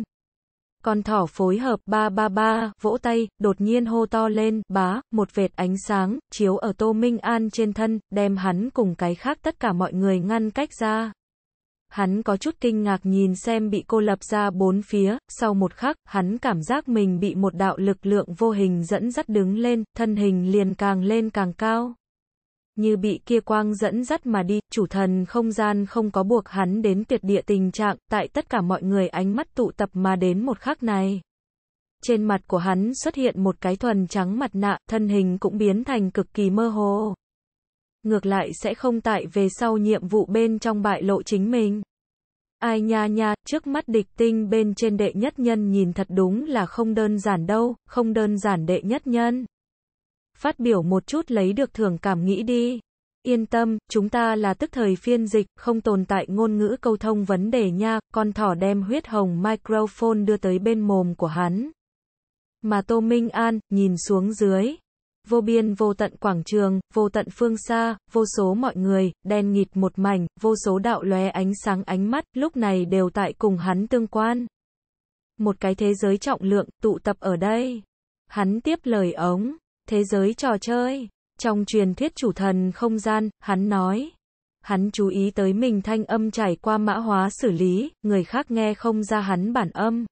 S1: Con thỏ phối hợp 333, vỗ tay, đột nhiên hô to lên, bá, một vệt ánh sáng, chiếu ở Tô Minh An trên thân, đem hắn cùng cái khác tất cả mọi người ngăn cách ra hắn có chút kinh ngạc nhìn xem bị cô lập ra bốn phía, sau một khắc, hắn cảm giác mình bị một đạo lực lượng vô hình dẫn dắt đứng lên, thân hình liền càng lên càng cao. Như bị kia quang dẫn dắt mà đi, chủ thần không gian không có buộc hắn đến tuyệt địa tình trạng, tại tất cả mọi người ánh mắt tụ tập mà đến một khắc này. Trên mặt của hắn xuất hiện một cái thuần trắng mặt nạ, thân hình cũng biến thành cực kỳ mơ hồ ngược lại sẽ không tại về sau nhiệm vụ bên trong bại lộ chính mình. Ai nha nha, trước mắt địch tinh bên trên đệ nhất nhân nhìn thật đúng là không đơn giản đâu, không đơn giản đệ nhất nhân. Phát biểu một chút lấy được thưởng cảm nghĩ đi. Yên tâm, chúng ta là tức thời phiên dịch, không tồn tại ngôn ngữ câu thông vấn đề nha, con thỏ đem huyết hồng microphone đưa tới bên mồm của hắn. Mà Tô Minh An, nhìn xuống dưới, vô biên vô tận quảng trường, vô tận phương xa, vô số mọi người, đen nghịt một mảnh, vô số đạo lóe ánh sáng ánh mắt, lúc này đều tại cùng hắn tương quan. Một cái thế giới trọng lượng, tụ tập ở đây. Hắn tiếp lời ống, thế giới trò chơi. Trong truyền thuyết chủ thần không gian, hắn nói. Hắn chú ý tới mình thanh âm chảy qua mã hóa xử lý, người khác nghe không ra hắn bản âm.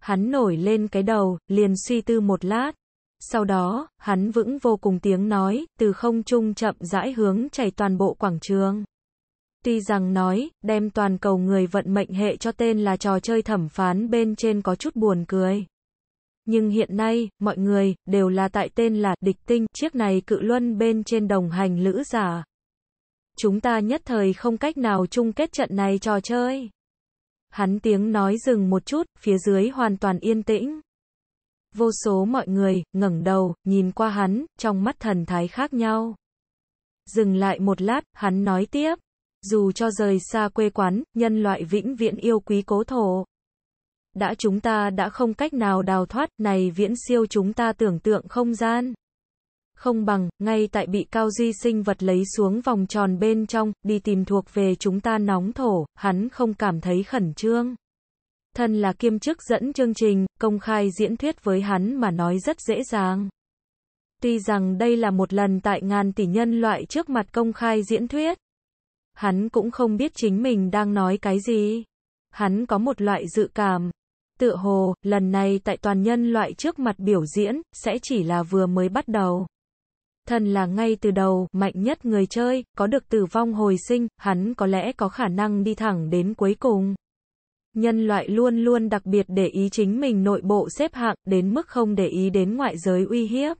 S1: Hắn nổi lên cái đầu, liền suy tư một lát. Sau đó, hắn vững vô cùng tiếng nói, từ không trung chậm rãi hướng chảy toàn bộ quảng trường. Tuy rằng nói, đem toàn cầu người vận mệnh hệ cho tên là trò chơi thẩm phán bên trên có chút buồn cười. Nhưng hiện nay, mọi người, đều là tại tên là địch tinh, chiếc này cự luân bên trên đồng hành lữ giả. Chúng ta nhất thời không cách nào chung kết trận này trò chơi. Hắn tiếng nói dừng một chút, phía dưới hoàn toàn yên tĩnh vô số mọi người, ngẩng đầu, nhìn qua hắn, trong mắt thần thái khác nhau. Dừng lại một lát, hắn nói tiếp. Dù cho rời xa quê quán, nhân loại vĩnh viễn yêu quý cố thổ. Đã chúng ta đã không cách nào đào thoát, này viễn siêu chúng ta tưởng tượng không gian. Không bằng, ngay tại bị cao duy sinh vật lấy xuống vòng tròn bên trong, đi tìm thuộc về chúng ta nóng thổ, hắn không cảm thấy khẩn trương thân là kiêm chức dẫn chương trình, công khai diễn thuyết với hắn mà nói rất dễ dàng. Tuy rằng đây là một lần tại ngàn tỷ nhân loại trước mặt công khai diễn thuyết, hắn cũng không biết chính mình đang nói cái gì. Hắn có một loại dự cảm. Tựa hồ, lần này tại toàn nhân loại trước mặt biểu diễn, sẽ chỉ là vừa mới bắt đầu. Thần là ngay từ đầu, mạnh nhất người chơi, có được tử vong hồi sinh, hắn có lẽ có khả năng đi thẳng đến cuối cùng nhân loại luôn luôn đặc biệt để ý chính mình nội bộ xếp hạng đến mức không để ý đến ngoại giới uy hiếp.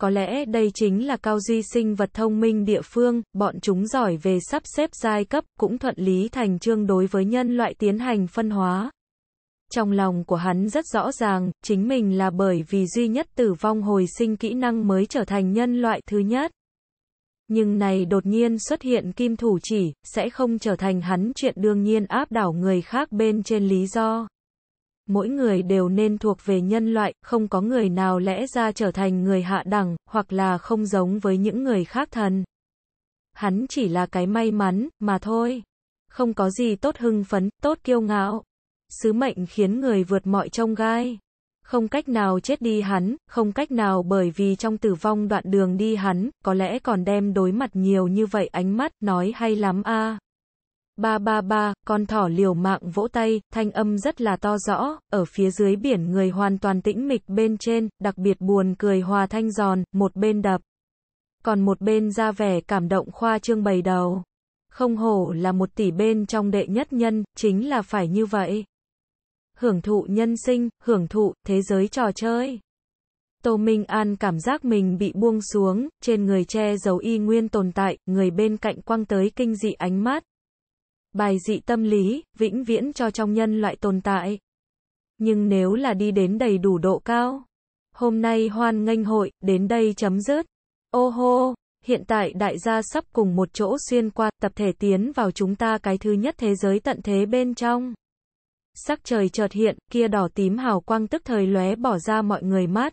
S1: Có lẽ đây chính là cao duy sinh vật thông minh địa phương, bọn chúng giỏi về sắp xếp giai cấp, cũng thuận lý thành chương đối với nhân loại tiến hành phân hóa. Trong lòng của hắn rất rõ ràng, chính mình là bởi vì duy nhất tử vong hồi sinh kỹ năng mới trở thành nhân loại thứ nhất nhưng này đột nhiên xuất hiện kim thủ chỉ, sẽ không trở thành hắn chuyện đương nhiên áp đảo người khác bên trên lý do. Mỗi người đều nên thuộc về nhân loại, không có người nào lẽ ra trở thành người hạ đẳng, hoặc là không giống với những người khác thần. Hắn chỉ là cái may mắn, mà thôi. Không có gì tốt hưng phấn, tốt kiêu ngạo. Sứ mệnh khiến người vượt mọi trông gai không cách nào chết đi hắn, không cách nào bởi vì trong tử vong đoạn đường đi hắn, có lẽ còn đem đối mặt nhiều như vậy ánh mắt, nói hay lắm a. Ba ba ba, con thỏ liều mạng vỗ tay, thanh âm rất là to rõ, ở phía dưới biển người hoàn toàn tĩnh mịch bên trên, đặc biệt buồn cười hòa thanh giòn, một bên đập. Còn một bên ra vẻ cảm động khoa trương bày đầu. Không hổ là một tỷ bên trong đệ nhất nhân, chính là phải như vậy hưởng thụ nhân sinh, hưởng thụ thế giới trò chơi. Tô Minh An cảm giác mình bị buông xuống, trên người che giấu y nguyên tồn tại, người bên cạnh quăng tới kinh dị ánh mắt. Bài dị tâm lý, vĩnh viễn cho trong nhân loại tồn tại. Nhưng nếu là đi đến đầy đủ độ cao. Hôm nay hoan nghênh hội, đến đây chấm dứt. Ô hô, hiện tại đại gia sắp cùng một chỗ xuyên qua, tập thể tiến vào chúng ta cái thứ nhất thế giới tận thế bên trong sắc trời chợt hiện, kia đỏ tím hào quang tức thời lóe bỏ ra mọi người mát.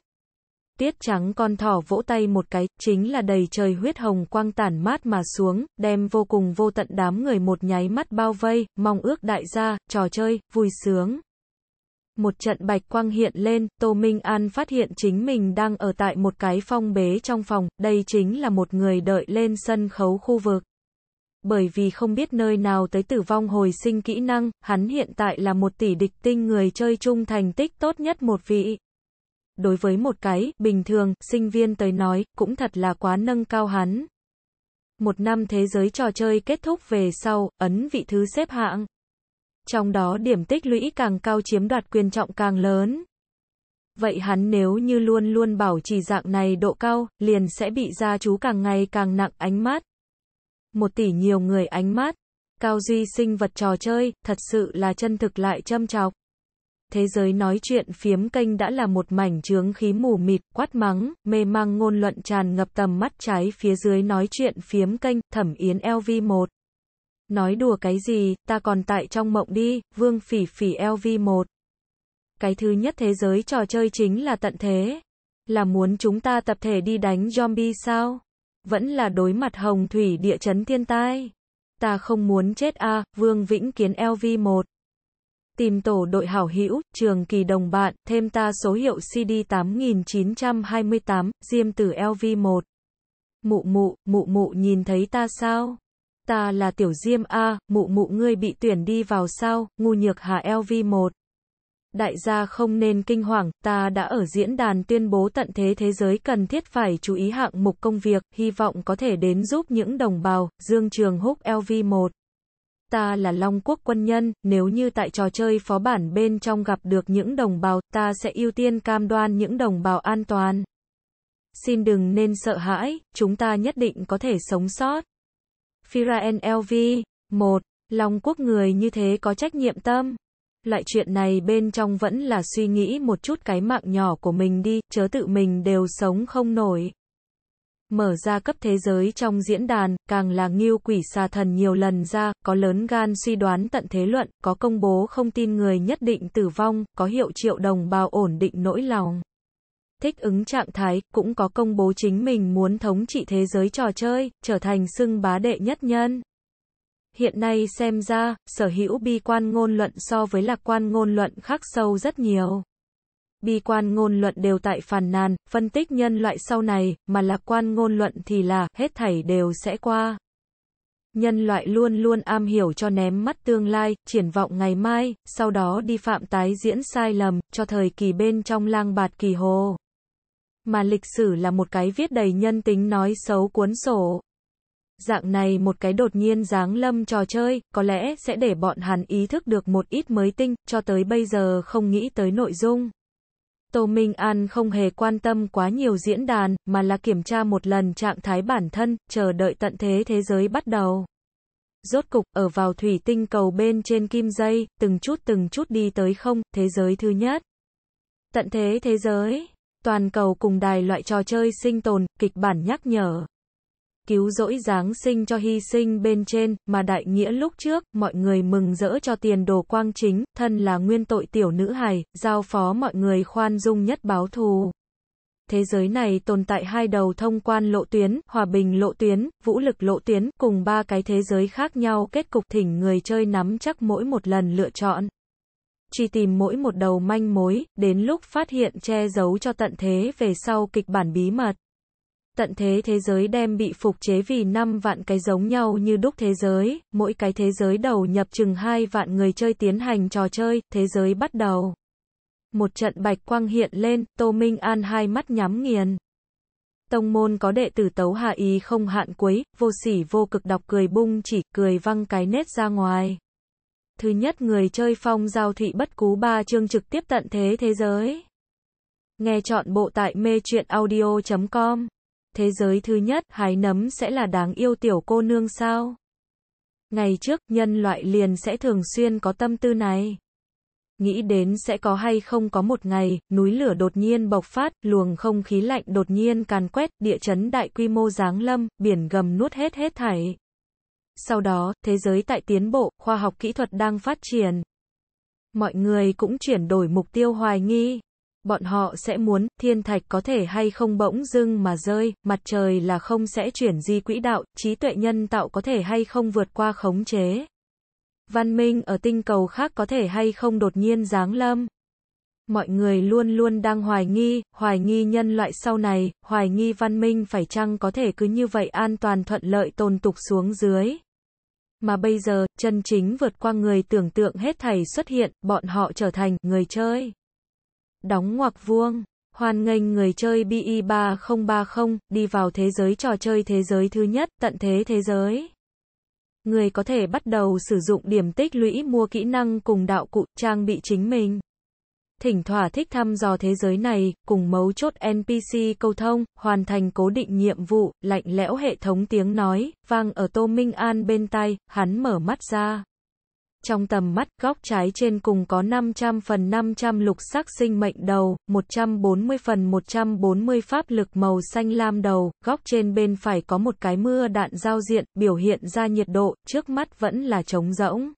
S1: Tiết trắng con thỏ vỗ tay một cái, chính là đầy trời huyết hồng quang tản mát mà xuống, đem vô cùng vô tận đám người một nháy mắt bao vây, mong ước đại gia, trò chơi, vui sướng. Một trận bạch quang hiện lên, Tô Minh An phát hiện chính mình đang ở tại một cái phong bế trong phòng, đây chính là một người đợi lên sân khấu khu vực bởi vì không biết nơi nào tới tử vong hồi sinh kỹ năng, hắn hiện tại là một tỷ địch tinh người chơi chung thành tích tốt nhất một vị. Đối với một cái, bình thường, sinh viên tới nói, cũng thật là quá nâng cao hắn. Một năm thế giới trò chơi kết thúc về sau, ấn vị thứ xếp hạng. Trong đó điểm tích lũy càng cao chiếm đoạt quyền trọng càng lớn. Vậy hắn nếu như luôn luôn bảo trì dạng này độ cao, liền sẽ bị gia chú càng ngày càng nặng ánh mắt một tỷ nhiều người ánh mắt. Cao Duy sinh vật trò chơi, thật sự là chân thực lại châm chọc. Thế giới nói chuyện phiếm kênh đã là một mảnh trướng khí mù mịt, quát mắng, mê mang ngôn luận tràn ngập tầm mắt trái phía dưới nói chuyện phiếm kênh, thẩm yến LV1. Nói đùa cái gì, ta còn tại trong mộng đi, vương phỉ phỉ LV1. Cái thứ nhất thế giới trò chơi chính là tận thế. Là muốn chúng ta tập thể đi đánh zombie sao? vẫn là đối mặt hồng thủy địa chấn thiên tai. Ta không muốn chết a, à, Vương Vĩnh Kiến LV1. Tìm tổ đội hảo hữu, trường kỳ đồng bạn, thêm ta số hiệu CD 8928, Diêm Tử LV1. Mụ mụ, mụ mụ nhìn thấy ta sao? Ta là tiểu Diêm a, à, mụ mụ ngươi bị tuyển đi vào sao? Ngu Nhược Hà LV1 đại gia không nên kinh hoàng, ta đã ở diễn đàn tuyên bố tận thế thế giới cần thiết phải chú ý hạng mục công việc, hy vọng có thể đến giúp những đồng bào, Dương Trường Húc LV1. Ta là Long Quốc quân nhân, nếu như tại trò chơi phó bản bên trong gặp được những đồng bào, ta sẽ ưu tiên cam đoan những đồng bào an toàn. Xin đừng nên sợ hãi, chúng ta nhất định có thể sống sót. Firaen LV 1. Long Quốc người như thế có trách nhiệm tâm. Loại chuyện này bên trong vẫn là suy nghĩ một chút cái mạng nhỏ của mình đi, chớ tự mình đều sống không nổi. Mở ra cấp thế giới trong diễn đàn, càng là nghiêu quỷ xà thần nhiều lần ra, có lớn gan suy đoán tận thế luận, có công bố không tin người nhất định tử vong, có hiệu triệu đồng bào ổn định nỗi lòng. Thích ứng trạng thái, cũng có công bố chính mình muốn thống trị thế giới trò chơi, trở thành xưng bá đệ nhất nhân. Hiện nay xem ra, sở hữu bi quan ngôn luận so với lạc quan ngôn luận khác sâu rất nhiều. Bi quan ngôn luận đều tại phàn nàn, phân tích nhân loại sau này, mà lạc quan ngôn luận thì là, hết thảy đều sẽ qua. Nhân loại luôn luôn am hiểu cho ném mắt tương lai, triển vọng ngày mai, sau đó đi phạm tái diễn sai lầm, cho thời kỳ bên trong lang bạt kỳ hồ. Mà lịch sử là một cái viết đầy nhân tính nói xấu cuốn sổ. Dạng này một cái đột nhiên giáng lâm trò chơi, có lẽ sẽ để bọn hắn ý thức được một ít mới tinh, cho tới bây giờ không nghĩ tới nội dung. Tô Minh An không hề quan tâm quá nhiều diễn đàn, mà là kiểm tra một lần trạng thái bản thân, chờ đợi tận thế thế giới bắt đầu. Rốt cục, ở vào thủy tinh cầu bên trên kim dây, từng chút từng chút đi tới không, thế giới thứ nhất. Tận thế thế giới, toàn cầu cùng đài loại trò chơi sinh tồn, kịch bản nhắc nhở cứu rỗi Giáng sinh cho hy sinh bên trên, mà đại nghĩa lúc trước, mọi người mừng rỡ cho tiền đồ quang chính, thân là nguyên tội tiểu nữ hài, giao phó mọi người khoan dung nhất báo thù. Thế giới này tồn tại hai đầu thông quan lộ tuyến, hòa bình lộ tuyến, vũ lực lộ tuyến, cùng ba cái thế giới khác nhau kết cục thỉnh người chơi nắm chắc mỗi một lần lựa chọn chỉ tìm mỗi một đầu manh mối, đến lúc phát hiện che giấu cho tận thế về sau kịch bản bí mật tận thế thế giới đem bị phục chế vì 5 vạn cái giống nhau như đúc thế giới, mỗi cái thế giới đầu nhập chừng 2 vạn người chơi tiến hành trò chơi, thế giới bắt đầu. Một trận bạch quang hiện lên, Tô Minh An hai mắt nhắm nghiền. Tông môn có đệ tử tấu hạ ý không hạn quấy, vô sỉ vô cực đọc cười bung chỉ, cười văng cái nết ra ngoài. Thứ nhất người chơi phong giao thị bất cú ba chương trực tiếp tận thế thế giới. Nghe chọn bộ tại mê truyện audio.com thế giới thứ nhất, hái nấm sẽ là đáng yêu tiểu cô nương sao? Ngày trước, nhân loại liền sẽ thường xuyên có tâm tư này. Nghĩ đến sẽ có hay không có một ngày, núi lửa đột nhiên bộc phát, luồng không khí lạnh đột nhiên càn quét, địa chấn đại quy mô giáng lâm, biển gầm nuốt hết hết thảy. Sau đó, thế giới tại tiến bộ, khoa học kỹ thuật đang phát triển. Mọi người cũng chuyển đổi mục tiêu hoài nghi bọn họ sẽ muốn, thiên thạch có thể hay không bỗng dưng mà rơi, mặt trời là không sẽ chuyển di quỹ đạo, trí tuệ nhân tạo có thể hay không vượt qua khống chế. Văn minh ở tinh cầu khác có thể hay không đột nhiên giáng lâm. Mọi người luôn luôn đang hoài nghi, hoài nghi nhân loại sau này, hoài nghi văn minh phải chăng có thể cứ như vậy an toàn thuận lợi tồn tục xuống dưới. Mà bây giờ, chân chính vượt qua người tưởng tượng hết thầy xuất hiện, bọn họ trở thành người chơi đóng ngoặc vuông. Hoan nghênh người chơi BE 3030 đi vào thế giới trò chơi thế giới thứ nhất, tận thế thế giới. Người có thể bắt đầu sử dụng điểm tích lũy mua kỹ năng cùng đạo cụ, trang bị chính mình. Thỉnh thỏa thích thăm dò thế giới này, cùng mấu chốt NPC câu thông, hoàn thành cố định nhiệm vụ, lạnh lẽo hệ thống tiếng nói, vang ở Tô Minh An bên tay, hắn mở mắt ra trong tầm mắt, góc trái trên cùng có 500 phần 500 lục sắc sinh mệnh đầu, 140 phần 140 pháp lực màu xanh lam đầu, góc trên bên phải có một cái mưa đạn giao diện, biểu hiện ra nhiệt độ, trước mắt vẫn là trống rỗng.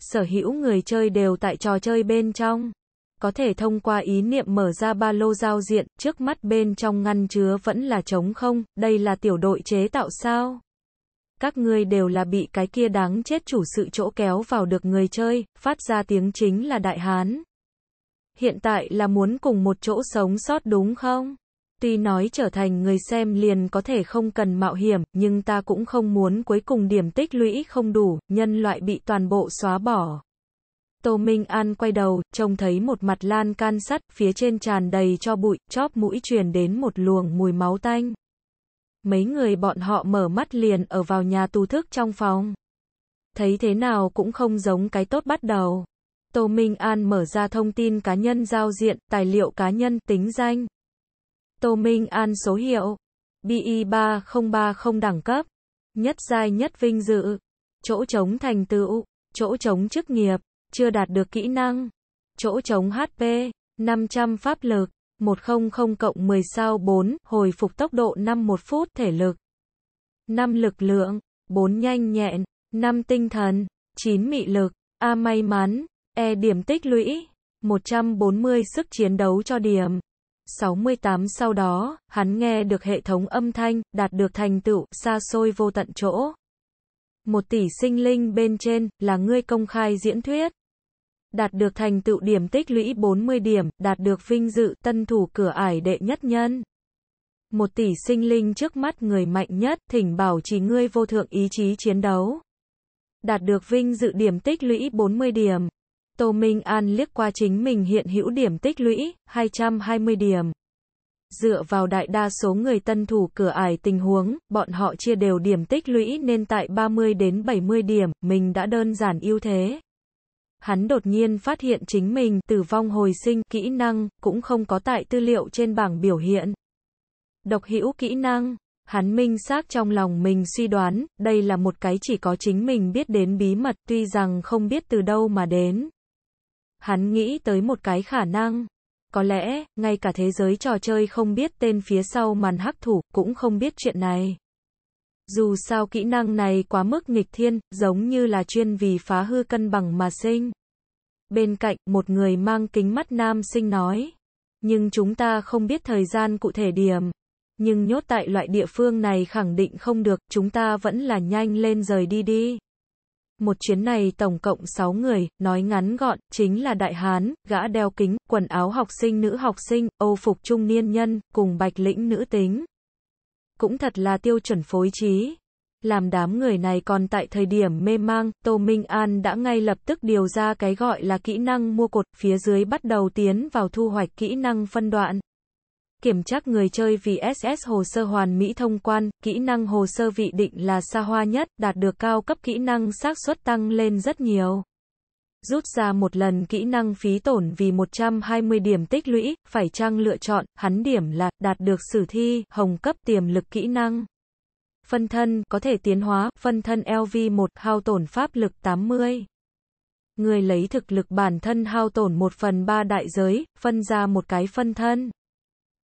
S1: Sở hữu người chơi đều tại trò chơi bên trong. Có thể thông qua ý niệm mở ra ba lô giao diện, trước mắt bên trong ngăn chứa vẫn là trống không, đây là tiểu đội chế tạo sao? các ngươi đều là bị cái kia đáng chết chủ sự chỗ kéo vào được người chơi, phát ra tiếng chính là đại hán. Hiện tại là muốn cùng một chỗ sống sót đúng không? Tuy nói trở thành người xem liền có thể không cần mạo hiểm, nhưng ta cũng không muốn cuối cùng điểm tích lũy không đủ, nhân loại bị toàn bộ xóa bỏ. Tô Minh An quay đầu, trông thấy một mặt lan can sắt, phía trên tràn đầy cho bụi, chóp mũi truyền đến một luồng mùi máu tanh. Mấy người bọn họ mở mắt liền ở vào nhà tù thức trong phòng. Thấy thế nào cũng không giống cái tốt bắt đầu. Tô Minh An mở ra thông tin cá nhân giao diện, tài liệu cá nhân, tính danh. Tô Minh An số hiệu. BI 3030 đẳng cấp. Nhất giai nhất vinh dự. Chỗ trống thành tựu. Chỗ trống chức nghiệp. Chưa đạt được kỹ năng. Chỗ trống HP. 500 pháp lực. 100 cộng 10 sao 4, hồi phục tốc độ 5 1 phút thể lực, 5 lực lượng, 4 nhanh nhẹn, 5 tinh thần, 9 mị lực, A may mắn, E điểm tích lũy, 140 sức chiến đấu cho điểm. 68 sau đó, hắn nghe được hệ thống âm thanh, đạt được thành tựu, xa xôi vô tận chỗ. Một tỷ sinh linh bên trên, là ngươi công khai diễn thuyết đạt được thành tựu điểm tích lũy 40 điểm, đạt được vinh dự tân thủ cửa ải đệ nhất nhân. Một tỷ sinh linh trước mắt người mạnh nhất, thỉnh bảo trì ngươi vô thượng ý chí chiến đấu. Đạt được vinh dự điểm tích lũy 40 điểm. Tô Minh An liếc qua chính mình hiện hữu điểm tích lũy, 220 điểm. Dựa vào đại đa số người tân thủ cửa ải tình huống, bọn họ chia đều điểm tích lũy nên tại 30 đến 70 điểm, mình đã đơn giản ưu thế hắn đột nhiên phát hiện chính mình tử vong hồi sinh, kỹ năng, cũng không có tại tư liệu trên bảng biểu hiện. Độc hữu kỹ năng, hắn minh xác trong lòng mình suy đoán, đây là một cái chỉ có chính mình biết đến bí mật tuy rằng không biết từ đâu mà đến. Hắn nghĩ tới một cái khả năng. Có lẽ, ngay cả thế giới trò chơi không biết tên phía sau màn hắc thủ, cũng không biết chuyện này. Dù sao kỹ năng này quá mức nghịch thiên, giống như là chuyên vì phá hư cân bằng mà sinh. Bên cạnh, một người mang kính mắt nam sinh nói. Nhưng chúng ta không biết thời gian cụ thể điểm. Nhưng nhốt tại loại địa phương này khẳng định không được, chúng ta vẫn là nhanh lên rời đi đi. Một chuyến này tổng cộng 6 người, nói ngắn gọn, chính là Đại Hán, gã đeo kính, quần áo học sinh nữ học sinh, ô phục trung niên nhân, cùng bạch lĩnh nữ tính cũng thật là tiêu chuẩn phối trí. Làm đám người này còn tại thời điểm mê mang, Tô Minh An đã ngay lập tức điều ra cái gọi là kỹ năng mua cột, phía dưới bắt đầu tiến vào thu hoạch kỹ năng phân đoạn. Kiểm tra người chơi vì SS hồ sơ hoàn mỹ thông quan, kỹ năng hồ sơ vị định là xa hoa nhất, đạt được cao cấp kỹ năng xác suất tăng lên rất nhiều rút ra một lần kỹ năng phí tổn vì 120 điểm tích lũy, phải chăng lựa chọn, hắn điểm là, đạt được sử thi, hồng cấp tiềm lực kỹ năng. Phân thân, có thể tiến hóa, phân thân LV1, hao tổn pháp lực 80. Người lấy thực lực bản thân hao tổn 1 phần 3 đại giới, phân ra một cái phân thân.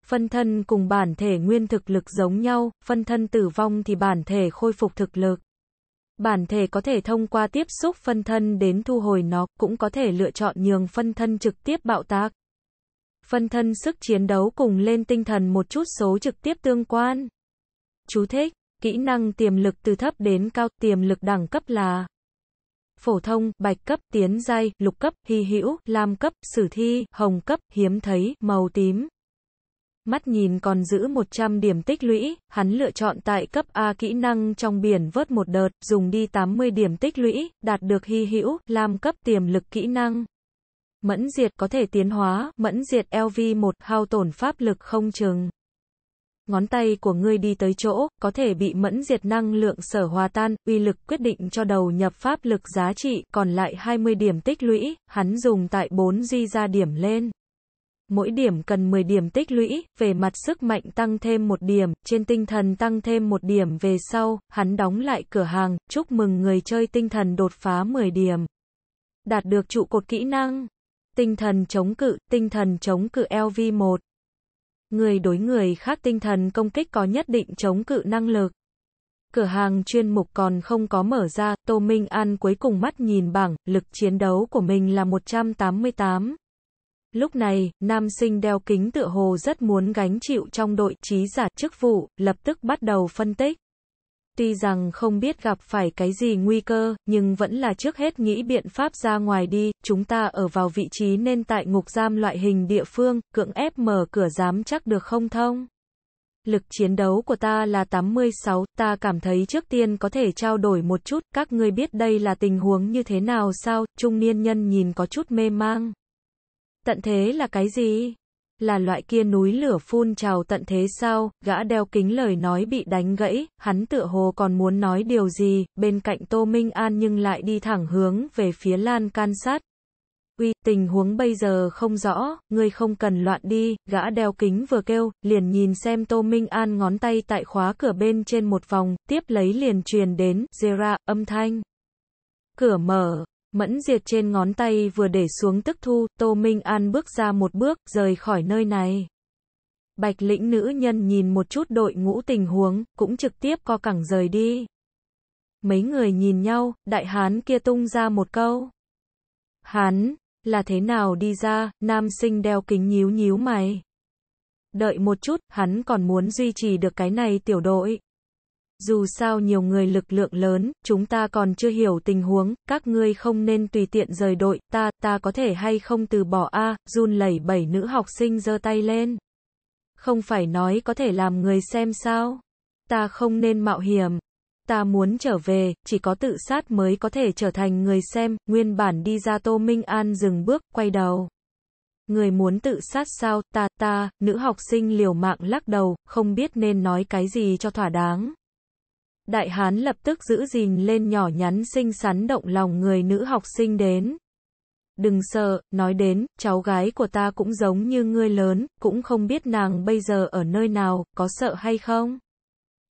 S1: Phân thân cùng bản thể nguyên thực lực giống nhau, phân thân tử vong thì bản thể khôi phục thực lực. Bản thể có thể thông qua tiếp xúc phân thân đến thu hồi nó, cũng có thể lựa chọn nhường phân thân trực tiếp bạo tác. Phân thân sức chiến đấu cùng lên tinh thần một chút số trực tiếp tương quan. Chú thích, kỹ năng tiềm lực từ thấp đến cao, tiềm lực đẳng cấp là phổ thông, bạch cấp, tiến giai, lục cấp, hy hữu, lam cấp, sử thi, hồng cấp, hiếm thấy, màu tím. Mắt nhìn còn giữ 100 điểm tích lũy, hắn lựa chọn tại cấp A kỹ năng trong biển vớt một đợt, dùng đi 80 điểm tích lũy, đạt được hy hữu, làm cấp tiềm lực kỹ năng. Mẫn diệt có thể tiến hóa, mẫn diệt LV1 hao tổn pháp lực không chừng. Ngón tay của ngươi đi tới chỗ, có thể bị mẫn diệt năng lượng sở hòa tan, uy lực quyết định cho đầu nhập pháp lực giá trị, còn lại 20 điểm tích lũy, hắn dùng tại 4 di ra điểm lên mỗi điểm cần 10 điểm tích lũy, về mặt sức mạnh tăng thêm một điểm, trên tinh thần tăng thêm một điểm về sau, hắn đóng lại cửa hàng, chúc mừng người chơi tinh thần đột phá 10 điểm. Đạt được trụ cột kỹ năng, tinh thần chống cự, tinh thần chống cự LV1. Người đối người khác tinh thần công kích có nhất định chống cự năng lực. Cửa hàng chuyên mục còn không có mở ra, Tô Minh An cuối cùng mắt nhìn bảng, lực chiến đấu của mình là 188. Lúc này, nam sinh đeo kính tựa hồ rất muốn gánh chịu trong đội trí giả chức vụ, lập tức bắt đầu phân tích. Tuy rằng không biết gặp phải cái gì nguy cơ, nhưng vẫn là trước hết nghĩ biện pháp ra ngoài đi, chúng ta ở vào vị trí nên tại ngục giam loại hình địa phương, cưỡng ép mở cửa dám chắc được không thông. Lực chiến đấu của ta là 86, ta cảm thấy trước tiên có thể trao đổi một chút, các ngươi biết đây là tình huống như thế nào sao, trung niên nhân nhìn có chút mê mang. Tận thế là cái gì? Là loại kia núi lửa phun trào tận thế sao? Gã đeo kính lời nói bị đánh gãy, hắn tựa hồ còn muốn nói điều gì, bên cạnh Tô Minh An nhưng lại đi thẳng hướng về phía lan can sát. Uy, tình huống bây giờ không rõ, ngươi không cần loạn đi, gã đeo kính vừa kêu, liền nhìn xem Tô Minh An ngón tay tại khóa cửa bên trên một vòng, tiếp lấy liền truyền đến, Zera, âm thanh. Cửa mở, Mẫn diệt trên ngón tay vừa để xuống tức thu, Tô Minh An bước ra một bước, rời khỏi nơi này. Bạch lĩnh nữ nhân nhìn một chút đội ngũ tình huống, cũng trực tiếp co cẳng rời đi. Mấy người nhìn nhau, đại hán kia tung ra một câu. Hán, là thế nào đi ra, nam sinh đeo kính nhíu nhíu mày. Đợi một chút, hắn còn muốn duy trì được cái này tiểu đội dù sao nhiều người lực lượng lớn, chúng ta còn chưa hiểu tình huống, các ngươi không nên tùy tiện rời đội, ta, ta có thể hay không từ bỏ a, run lẩy bẩy nữ học sinh giơ tay lên. Không phải nói có thể làm người xem sao? Ta không nên mạo hiểm. Ta muốn trở về, chỉ có tự sát mới có thể trở thành người xem, nguyên bản đi ra Tô Minh An dừng bước, quay đầu. Người muốn tự sát sao, ta, ta, nữ học sinh liều mạng lắc đầu, không biết nên nói cái gì cho thỏa đáng. Đại hán lập tức giữ gìn lên nhỏ nhắn xinh xắn động lòng người nữ học sinh đến. Đừng sợ, nói đến, cháu gái của ta cũng giống như ngươi lớn, cũng không biết nàng bây giờ ở nơi nào, có sợ hay không?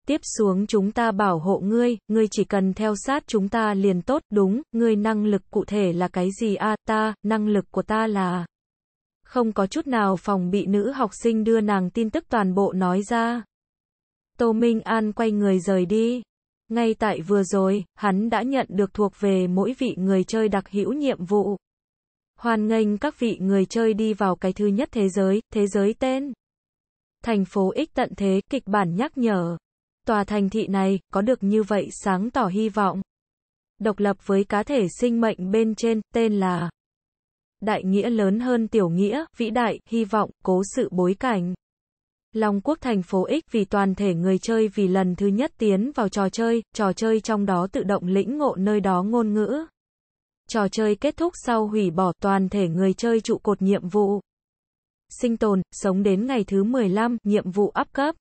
S1: Tiếp xuống chúng ta bảo hộ ngươi, ngươi chỉ cần theo sát chúng ta liền tốt, đúng, ngươi năng lực cụ thể là cái gì a à, ta, năng lực của ta là... Không có chút nào phòng bị nữ học sinh đưa nàng tin tức toàn bộ nói ra. Tô Minh An quay người rời đi. Ngay tại vừa rồi, hắn đã nhận được thuộc về mỗi vị người chơi đặc hữu nhiệm vụ. Hoan nghênh các vị người chơi đi vào cái thứ nhất thế giới, thế giới tên. Thành phố ích tận thế, kịch bản nhắc nhở. Tòa thành thị này, có được như vậy sáng tỏ hy vọng. Độc lập với cá thể sinh mệnh bên trên, tên là Đại nghĩa lớn hơn tiểu nghĩa, vĩ đại, hy vọng, cố sự bối cảnh. Long Quốc thành phố X vì toàn thể người chơi vì lần thứ nhất tiến vào trò chơi, trò chơi trong đó tự động lĩnh ngộ nơi đó ngôn ngữ. Trò chơi kết thúc sau hủy bỏ toàn thể người chơi trụ cột nhiệm vụ. Sinh tồn, sống đến ngày thứ 15, nhiệm vụ áp cấp.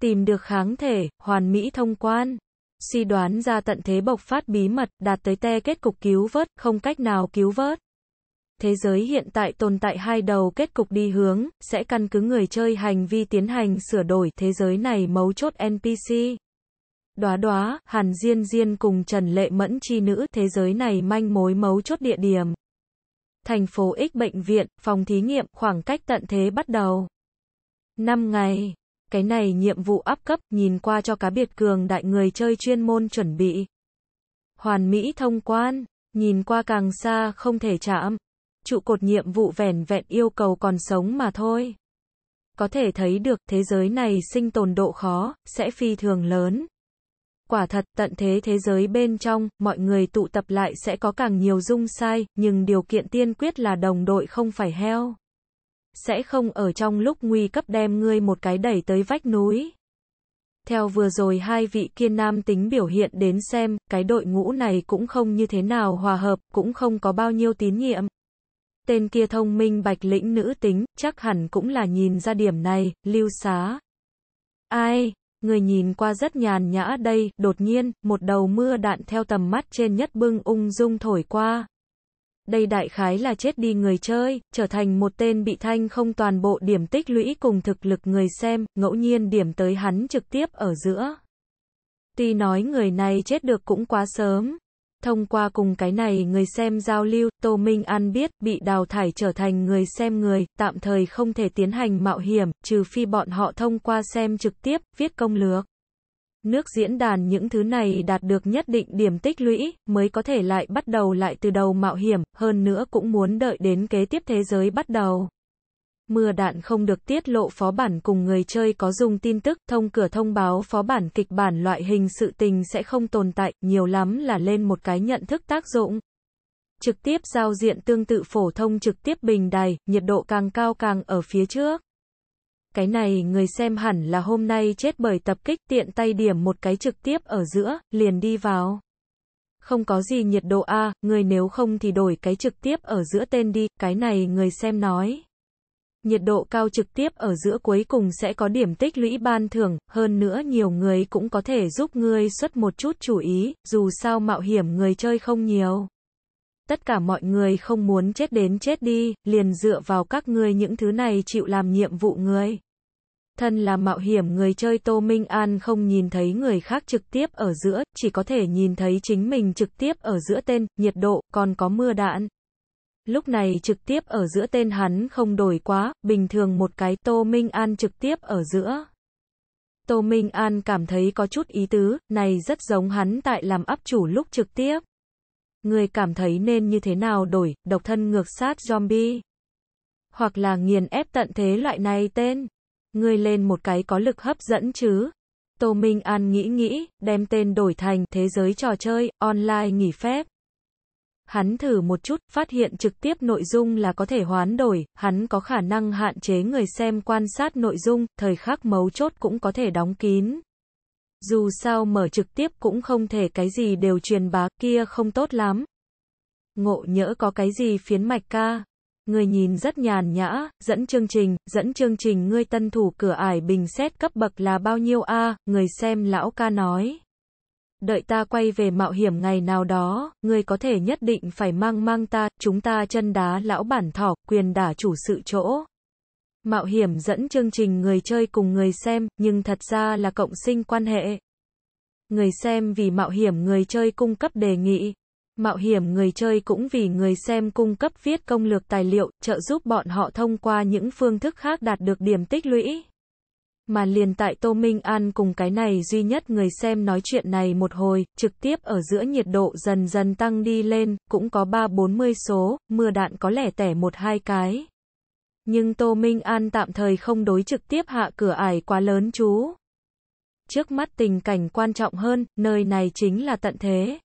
S1: Tìm được kháng thể, hoàn mỹ thông quan. Suy đoán ra tận thế bộc phát bí mật, đạt tới te kết cục cứu vớt, không cách nào cứu vớt thế giới hiện tại tồn tại hai đầu kết cục đi hướng, sẽ căn cứ người chơi hành vi tiến hành sửa đổi thế giới này mấu chốt NPC. Đóa đóa, Hàn Diên Diên cùng Trần Lệ Mẫn chi nữ thế giới này manh mối mấu chốt địa điểm. Thành phố X bệnh viện, phòng thí nghiệm, khoảng cách tận thế bắt đầu. 5 ngày. Cái này nhiệm vụ áp cấp, nhìn qua cho cá biệt cường đại người chơi chuyên môn chuẩn bị. Hoàn Mỹ thông quan, nhìn qua càng xa không thể chạm trụ cột nhiệm vụ vẻn vẹn yêu cầu còn sống mà thôi. Có thể thấy được thế giới này sinh tồn độ khó, sẽ phi thường lớn. Quả thật tận thế thế giới bên trong, mọi người tụ tập lại sẽ có càng nhiều dung sai, nhưng điều kiện tiên quyết là đồng đội không phải heo. Sẽ không ở trong lúc nguy cấp đem ngươi một cái đẩy tới vách núi. Theo vừa rồi hai vị kiên nam tính biểu hiện đến xem, cái đội ngũ này cũng không như thế nào hòa hợp, cũng không có bao nhiêu tín nhiệm tên kia thông minh bạch lĩnh nữ tính, chắc hẳn cũng là nhìn ra điểm này, lưu xá. Ai, người nhìn qua rất nhàn nhã đây, đột nhiên, một đầu mưa đạn theo tầm mắt trên nhất bưng ung dung thổi qua. Đây đại khái là chết đi người chơi, trở thành một tên bị thanh không toàn bộ điểm tích lũy cùng thực lực người xem, ngẫu nhiên điểm tới hắn trực tiếp ở giữa. Tuy nói người này chết được cũng quá sớm, Thông qua cùng cái này người xem giao lưu, Tô Minh An biết bị đào thải trở thành người xem người, tạm thời không thể tiến hành mạo hiểm, trừ phi bọn họ thông qua xem trực tiếp, viết công lược. Nước diễn đàn những thứ này đạt được nhất định điểm tích lũy, mới có thể lại bắt đầu lại từ đầu mạo hiểm, hơn nữa cũng muốn đợi đến kế tiếp thế giới bắt đầu mưa đạn không được tiết lộ phó bản cùng người chơi có dùng tin tức, thông cửa thông báo phó bản kịch bản loại hình sự tình sẽ không tồn tại, nhiều lắm là lên một cái nhận thức tác dụng. Trực tiếp giao diện tương tự phổ thông trực tiếp bình đài, nhiệt độ càng cao càng ở phía trước. Cái này người xem hẳn là hôm nay chết bởi tập kích tiện tay điểm một cái trực tiếp ở giữa, liền đi vào không có gì nhiệt độ a, người nếu không thì đổi cái trực tiếp ở giữa tên đi, cái này người xem nói. Nhiệt độ cao trực tiếp ở giữa cuối cùng sẽ có điểm tích lũy ban thưởng, hơn nữa nhiều người cũng có thể giúp ngươi xuất một chút chú ý, dù sao mạo hiểm người chơi không nhiều. Tất cả mọi người không muốn chết đến chết đi, liền dựa vào các ngươi những thứ này chịu làm nhiệm vụ ngươi. Thân là mạo hiểm người chơi Tô Minh An không nhìn thấy người khác trực tiếp ở giữa, chỉ có thể nhìn thấy chính mình trực tiếp ở giữa tên, nhiệt độ, còn có mưa đạn. Lúc này trực tiếp ở giữa tên hắn không đổi quá, bình thường một cái Tô Minh An trực tiếp ở giữa. Tô Minh An cảm thấy có chút ý tứ, này rất giống hắn tại làm áp chủ lúc trực tiếp. Người cảm thấy nên như thế nào đổi, độc thân ngược sát zombie. Hoặc là nghiền ép tận thế loại này tên. Người lên một cái có lực hấp dẫn chứ. Tô Minh An nghĩ nghĩ, đem tên đổi thành thế giới trò chơi, online nghỉ phép. Hắn thử một chút, phát hiện trực tiếp nội dung là có thể hoán đổi, hắn có khả năng hạn chế người xem quan sát nội dung, thời khắc mấu chốt cũng có thể đóng kín. Dù sao mở trực tiếp cũng không thể cái gì đều truyền bá kia không tốt lắm. Ngộ nhỡ có cái gì phiến mạch ca. Người nhìn rất nhàn nhã, dẫn chương trình, dẫn chương trình ngươi tân thủ cửa ải bình xét cấp bậc là bao nhiêu a người xem lão ca nói đợi ta quay về mạo hiểm ngày nào đó, ngươi có thể nhất định phải mang mang ta, chúng ta chân đá lão bản thỏ, quyền đả chủ sự chỗ. Mạo hiểm dẫn chương trình người chơi cùng người xem, nhưng thật ra là cộng sinh quan hệ. Người xem vì mạo hiểm người chơi cung cấp đề nghị. Mạo hiểm người chơi cũng vì người xem cung cấp viết công lược tài liệu, trợ giúp bọn họ thông qua những phương thức khác đạt được điểm tích lũy mà liền tại Tô Minh An cùng cái này duy nhất người xem nói chuyện này một hồi, trực tiếp ở giữa nhiệt độ dần dần tăng đi lên, cũng có 3-40 số, mưa đạn có lẻ tẻ một hai cái. Nhưng Tô Minh An tạm thời không đối trực tiếp hạ cửa ải quá lớn chú. Trước mắt tình cảnh quan trọng hơn, nơi này chính là tận thế.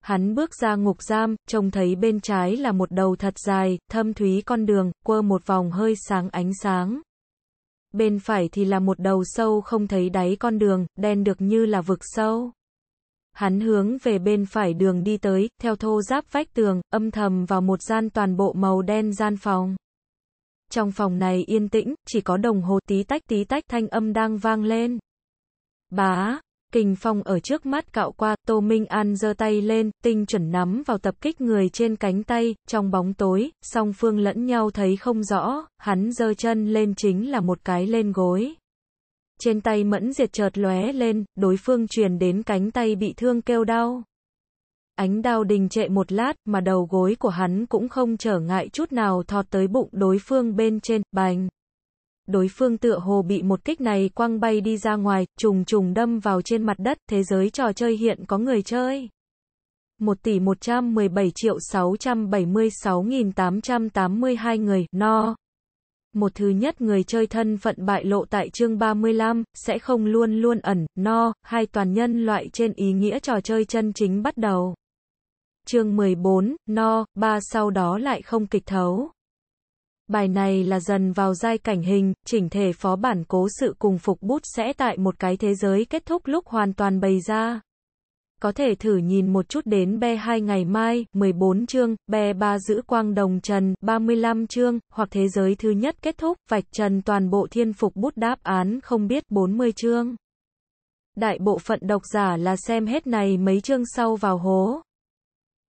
S1: Hắn bước ra ngục giam, trông thấy bên trái là một đầu thật dài, thâm thúy con đường, quơ một vòng hơi sáng ánh sáng bên phải thì là một đầu sâu không thấy đáy con đường, đen được như là vực sâu. Hắn hướng về bên phải đường đi tới, theo thô giáp vách tường, âm thầm vào một gian toàn bộ màu đen gian phòng. Trong phòng này yên tĩnh, chỉ có đồng hồ tí tách tí tách thanh âm đang vang lên. Bá, kình phong ở trước mắt cạo qua, Tô Minh An giơ tay lên, tinh chuẩn nắm vào tập kích người trên cánh tay, trong bóng tối, song phương lẫn nhau thấy không rõ, hắn giơ chân lên chính là một cái lên gối. Trên tay mẫn diệt chợt lóe lên, đối phương truyền đến cánh tay bị thương kêu đau. Ánh đau đình trệ một lát, mà đầu gối của hắn cũng không trở ngại chút nào thọt tới bụng đối phương bên trên, bành đối phương tựa hồ bị một kích này quăng bay đi ra ngoài, trùng trùng đâm vào trên mặt đất, thế giới trò chơi hiện có người chơi. 1 tỷ 117 triệu 676.882 người, no. Một thứ nhất người chơi thân phận bại lộ tại chương 35, sẽ không luôn luôn ẩn, no, hai toàn nhân loại trên ý nghĩa trò chơi chân chính bắt đầu. Chương 14, no, ba sau đó lại không kịch thấu. Bài này là dần vào giai cảnh hình, chỉnh thể phó bản cố sự cùng phục bút sẽ tại một cái thế giới kết thúc lúc hoàn toàn bày ra. Có thể thử nhìn một chút đến B2 ngày mai, 14 chương, B3 giữ quang đồng trần, 35 chương, hoặc thế giới thứ nhất kết thúc, vạch trần toàn bộ thiên phục bút đáp án không biết 40 chương. Đại bộ phận độc giả là xem hết này mấy chương sau vào hố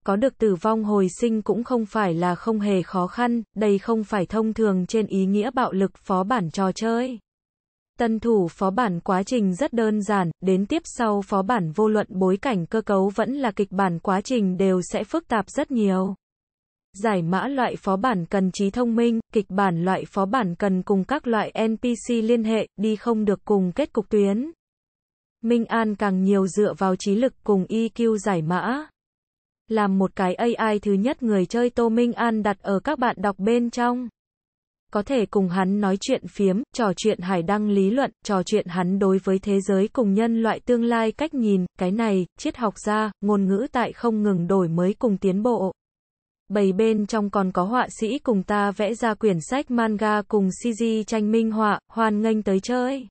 S1: có được tử vong hồi sinh cũng không phải là không hề khó khăn, đây không phải thông thường trên ý nghĩa bạo lực phó bản trò chơi. Tân thủ phó bản quá trình rất đơn giản, đến tiếp sau phó bản vô luận bối cảnh cơ cấu vẫn là kịch bản quá trình đều sẽ phức tạp rất nhiều. Giải mã loại phó bản cần trí thông minh, kịch bản loại phó bản cần cùng các loại NPC liên hệ, đi không được cùng kết cục tuyến. Minh An càng nhiều dựa vào trí lực cùng EQ giải mã làm một cái AI thứ nhất người chơi Tô Minh An đặt ở các bạn đọc bên trong. Có thể cùng hắn nói chuyện phiếm, trò chuyện hải đăng lý luận, trò chuyện hắn đối với thế giới cùng nhân loại tương lai cách nhìn, cái này, triết học gia, ngôn ngữ tại không ngừng đổi mới cùng tiến bộ. Bầy bên trong còn có họa sĩ cùng ta vẽ ra quyển sách manga cùng CG tranh minh họa, hoan nghênh tới chơi.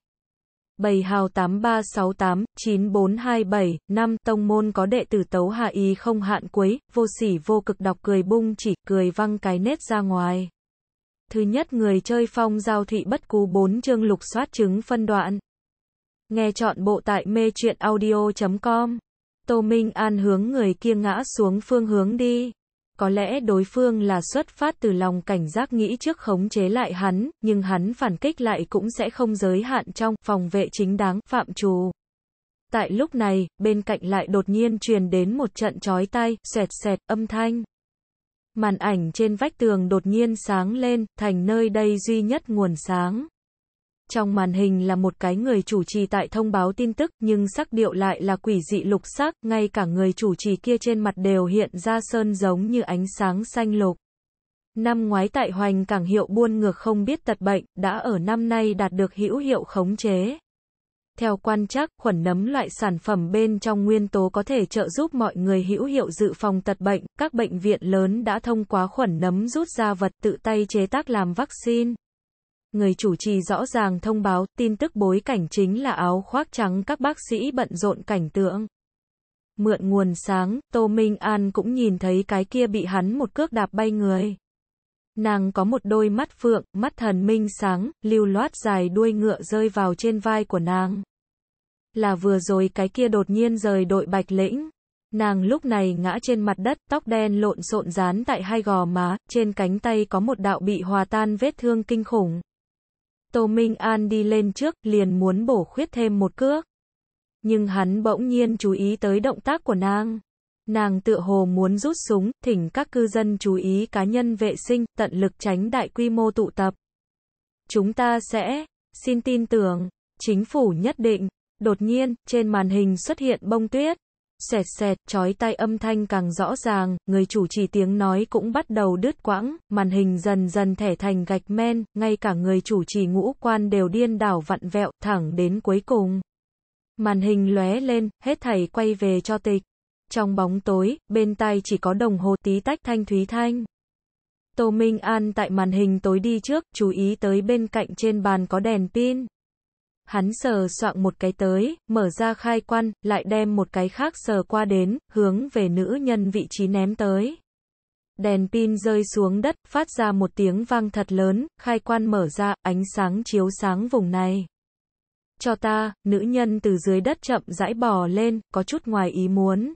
S1: 7Hào836894275 Tông môn có đệ tử tấu hạ ý không hạn quấy, vô sỉ vô cực đọc cười bung chỉ, cười văng cái nết ra ngoài. Thứ nhất người chơi phong giao thị bất cú 4 chương lục soát chứng phân đoạn. Nghe chọn bộ tại mê chuyện audio.com. Tô Minh An hướng người kia ngã xuống phương hướng đi. Có lẽ đối phương là xuất phát từ lòng cảnh giác nghĩ trước khống chế lại hắn, nhưng hắn phản kích lại cũng sẽ không giới hạn trong phòng vệ chính đáng phạm trù. Tại lúc này, bên cạnh lại đột nhiên truyền đến một trận chói tai, xoẹt xoẹt âm thanh. Màn ảnh trên vách tường đột nhiên sáng lên, thành nơi đây duy nhất nguồn sáng. Trong màn hình là một cái người chủ trì tại thông báo tin tức, nhưng sắc điệu lại là quỷ dị lục sắc, ngay cả người chủ trì kia trên mặt đều hiện ra sơn giống như ánh sáng xanh lục. Năm ngoái tại hoành cảng hiệu buôn ngược không biết tật bệnh, đã ở năm nay đạt được hữu hiệu khống chế. Theo quan chắc khuẩn nấm loại sản phẩm bên trong nguyên tố có thể trợ giúp mọi người hữu hiệu dự phòng tật bệnh. Các bệnh viện lớn đã thông qua khuẩn nấm rút ra vật tự tay chế tác làm vaccine người chủ trì rõ ràng thông báo, tin tức bối cảnh chính là áo khoác trắng các bác sĩ bận rộn cảnh tượng. Mượn nguồn sáng, Tô Minh An cũng nhìn thấy cái kia bị hắn một cước đạp bay người. Nàng có một đôi mắt phượng, mắt thần minh sáng, lưu loát dài đuôi ngựa rơi vào trên vai của nàng. Là vừa rồi cái kia đột nhiên rời đội bạch lĩnh. Nàng lúc này ngã trên mặt đất, tóc đen lộn xộn dán tại hai gò má, trên cánh tay có một đạo bị hòa tan vết thương kinh khủng. Tô Minh An đi lên trước, liền muốn bổ khuyết thêm một cước. Nhưng hắn bỗng nhiên chú ý tới động tác của nàng. Nàng tựa hồ muốn rút súng, thỉnh các cư dân chú ý cá nhân vệ sinh, tận lực tránh đại quy mô tụ tập. Chúng ta sẽ, xin tin tưởng, chính phủ nhất định. Đột nhiên, trên màn hình xuất hiện bông tuyết. Xẹt xẹt, chói tai âm thanh càng rõ ràng, người chủ trì tiếng nói cũng bắt đầu đứt quãng, màn hình dần dần thẻ thành gạch men, ngay cả người chủ trì ngũ quan đều điên đảo vặn vẹo, thẳng đến cuối cùng. Màn hình lóe lên, hết thảy quay về cho tịch. Trong bóng tối, bên tai chỉ có đồng hồ tí tách thanh thúy thanh. Tô Minh An tại màn hình tối đi trước, chú ý tới bên cạnh trên bàn có đèn pin. Hắn sờ soạng một cái tới, mở ra khai quan, lại đem một cái khác sờ qua đến, hướng về nữ nhân vị trí ném tới. Đèn pin rơi xuống đất, phát ra một tiếng vang thật lớn, khai quan mở ra, ánh sáng chiếu sáng vùng này. Cho ta, nữ nhân từ dưới đất chậm rãi bò lên, có chút ngoài ý muốn.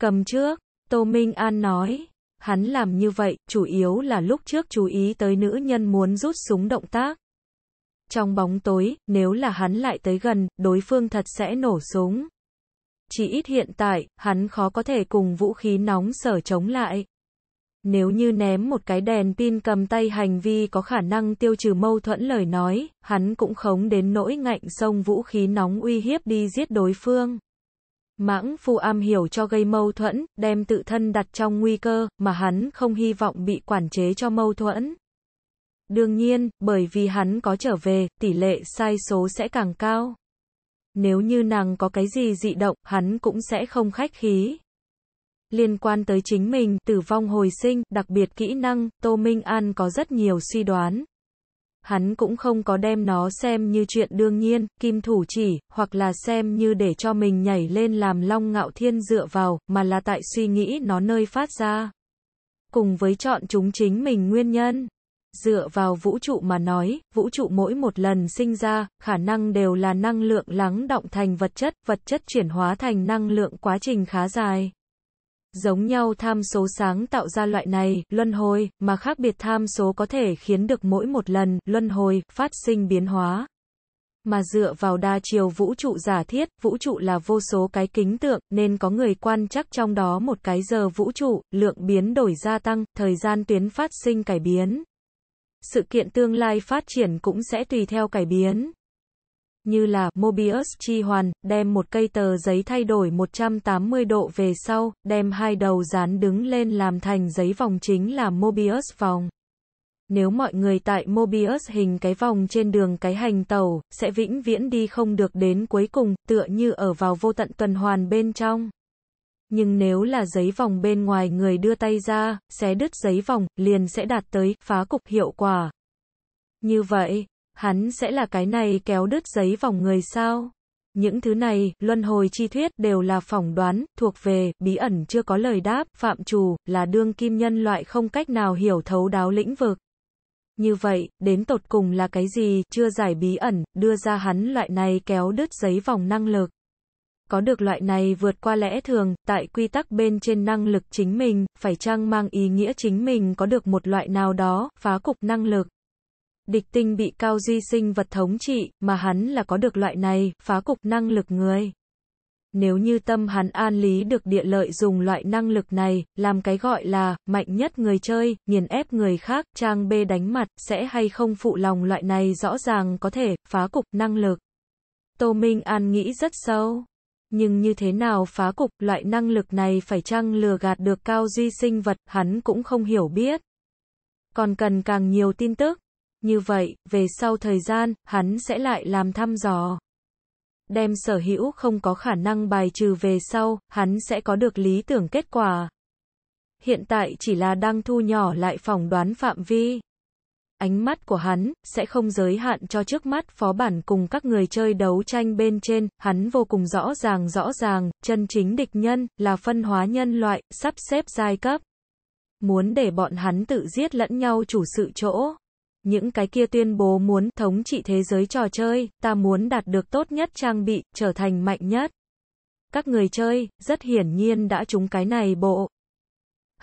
S1: Cầm trước, Tô Minh An nói. Hắn làm như vậy, chủ yếu là lúc trước chú ý tới nữ nhân muốn rút súng động tác. Trong bóng tối, nếu là hắn lại tới gần, đối phương thật sẽ nổ súng. Chỉ ít hiện tại, hắn khó có thể cùng vũ khí nóng sở chống lại. Nếu như ném một cái đèn pin cầm tay hành vi có khả năng tiêu trừ mâu thuẫn lời nói, hắn cũng khống đến nỗi ngạnh sông vũ khí nóng uy hiếp đi giết đối phương. Mãng phu am hiểu cho gây mâu thuẫn, đem tự thân đặt trong nguy cơ, mà hắn không hy vọng bị quản chế cho mâu thuẫn. Đương nhiên, bởi vì hắn có trở về, tỷ lệ sai số sẽ càng cao. Nếu như nàng có cái gì dị động, hắn cũng sẽ không khách khí. Liên quan tới chính mình, tử vong hồi sinh, đặc biệt kỹ năng, Tô Minh An có rất nhiều suy đoán. Hắn cũng không có đem nó xem như chuyện đương nhiên, kim thủ chỉ, hoặc là xem như để cho mình nhảy lên làm long ngạo thiên dựa vào, mà là tại suy nghĩ nó nơi phát ra. Cùng với chọn chúng chính mình nguyên nhân. Dựa vào vũ trụ mà nói, vũ trụ mỗi một lần sinh ra, khả năng đều là năng lượng lắng động thành vật chất, vật chất chuyển hóa thành năng lượng quá trình khá dài. Giống nhau tham số sáng tạo ra loại này, luân hồi, mà khác biệt tham số có thể khiến được mỗi một lần, luân hồi, phát sinh biến hóa. Mà dựa vào đa chiều vũ trụ giả thiết, vũ trụ là vô số cái kính tượng, nên có người quan chắc trong đó một cái giờ vũ trụ, lượng biến đổi gia tăng, thời gian tuyến phát sinh cải biến sự kiện tương lai phát triển cũng sẽ tùy theo cải biến. Như là Mobius chi hoàn, đem một cây tờ giấy thay đổi 180 độ về sau, đem hai đầu dán đứng lên làm thành giấy vòng chính là Mobius vòng. Nếu mọi người tại Mobius hình cái vòng trên đường cái hành tàu, sẽ vĩnh viễn đi không được đến cuối cùng, tựa như ở vào vô tận tuần hoàn bên trong nhưng nếu là giấy vòng bên ngoài người đưa tay ra, xé đứt giấy vòng, liền sẽ đạt tới phá cục hiệu quả. Như vậy, hắn sẽ là cái này kéo đứt giấy vòng người sao? Những thứ này, luân hồi chi thuyết đều là phỏng đoán, thuộc về, bí ẩn chưa có lời đáp, phạm trù, là đương kim nhân loại không cách nào hiểu thấu đáo lĩnh vực. Như vậy, đến tột cùng là cái gì, chưa giải bí ẩn, đưa ra hắn loại này kéo đứt giấy vòng năng lực có được loại này vượt qua lẽ thường, tại quy tắc bên trên năng lực chính mình, phải chăng mang ý nghĩa chính mình có được một loại nào đó, phá cục năng lực. Địch tinh bị cao duy sinh vật thống trị, mà hắn là có được loại này, phá cục năng lực người. Nếu như tâm hắn an lý được địa lợi dùng loại năng lực này, làm cái gọi là, mạnh nhất người chơi, nghiền ép người khác, trang bê đánh mặt, sẽ hay không phụ lòng loại này rõ ràng có thể, phá cục, năng lực. Tô Minh An nghĩ rất sâu nhưng như thế nào phá cục, loại năng lực này phải chăng lừa gạt được cao duy sinh vật, hắn cũng không hiểu biết. Còn cần càng nhiều tin tức. Như vậy, về sau thời gian, hắn sẽ lại làm thăm dò. Đem sở hữu không có khả năng bài trừ về sau, hắn sẽ có được lý tưởng kết quả. Hiện tại chỉ là đang thu nhỏ lại phỏng đoán phạm vi ánh mắt của hắn sẽ không giới hạn cho trước mắt phó bản cùng các người chơi đấu tranh bên trên, hắn vô cùng rõ ràng rõ ràng, chân chính địch nhân là phân hóa nhân loại, sắp xếp giai cấp. Muốn để bọn hắn tự giết lẫn nhau chủ sự chỗ. Những cái kia tuyên bố muốn thống trị thế giới trò chơi, ta muốn đạt được tốt nhất trang bị, trở thành mạnh nhất. Các người chơi, rất hiển nhiên đã trúng cái này bộ.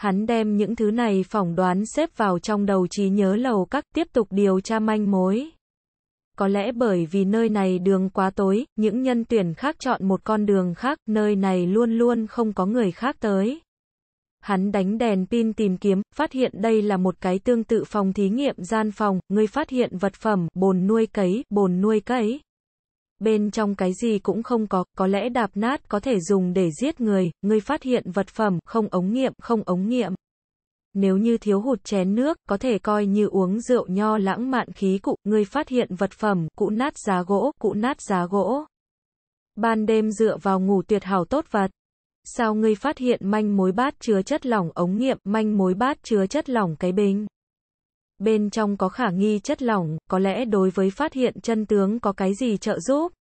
S1: Hắn đem những thứ này phỏng đoán xếp vào trong đầu trí nhớ lầu các, tiếp tục điều tra manh mối. Có lẽ bởi vì nơi này đường quá tối, những nhân tuyển khác chọn một con đường khác, nơi này luôn luôn không có người khác tới. Hắn đánh đèn pin tìm kiếm, phát hiện đây là một cái tương tự phòng thí nghiệm gian phòng, người phát hiện vật phẩm, bồn nuôi cấy, bồn nuôi cấy bên trong cái gì cũng không có, có lẽ đạp nát có thể dùng để giết người, người phát hiện vật phẩm, không ống nghiệm, không ống nghiệm. Nếu như thiếu hụt chén nước, có thể coi như uống rượu nho lãng mạn khí cụ, người phát hiện vật phẩm, cụ nát giá gỗ, cụ nát giá gỗ. Ban đêm dựa vào ngủ tuyệt hảo tốt vật sao người phát hiện manh mối bát chứa chất lỏng ống nghiệm, manh mối bát chứa chất lỏng cái bình bên trong có khả nghi chất lỏng, có lẽ đối với phát hiện chân tướng có cái gì trợ giúp.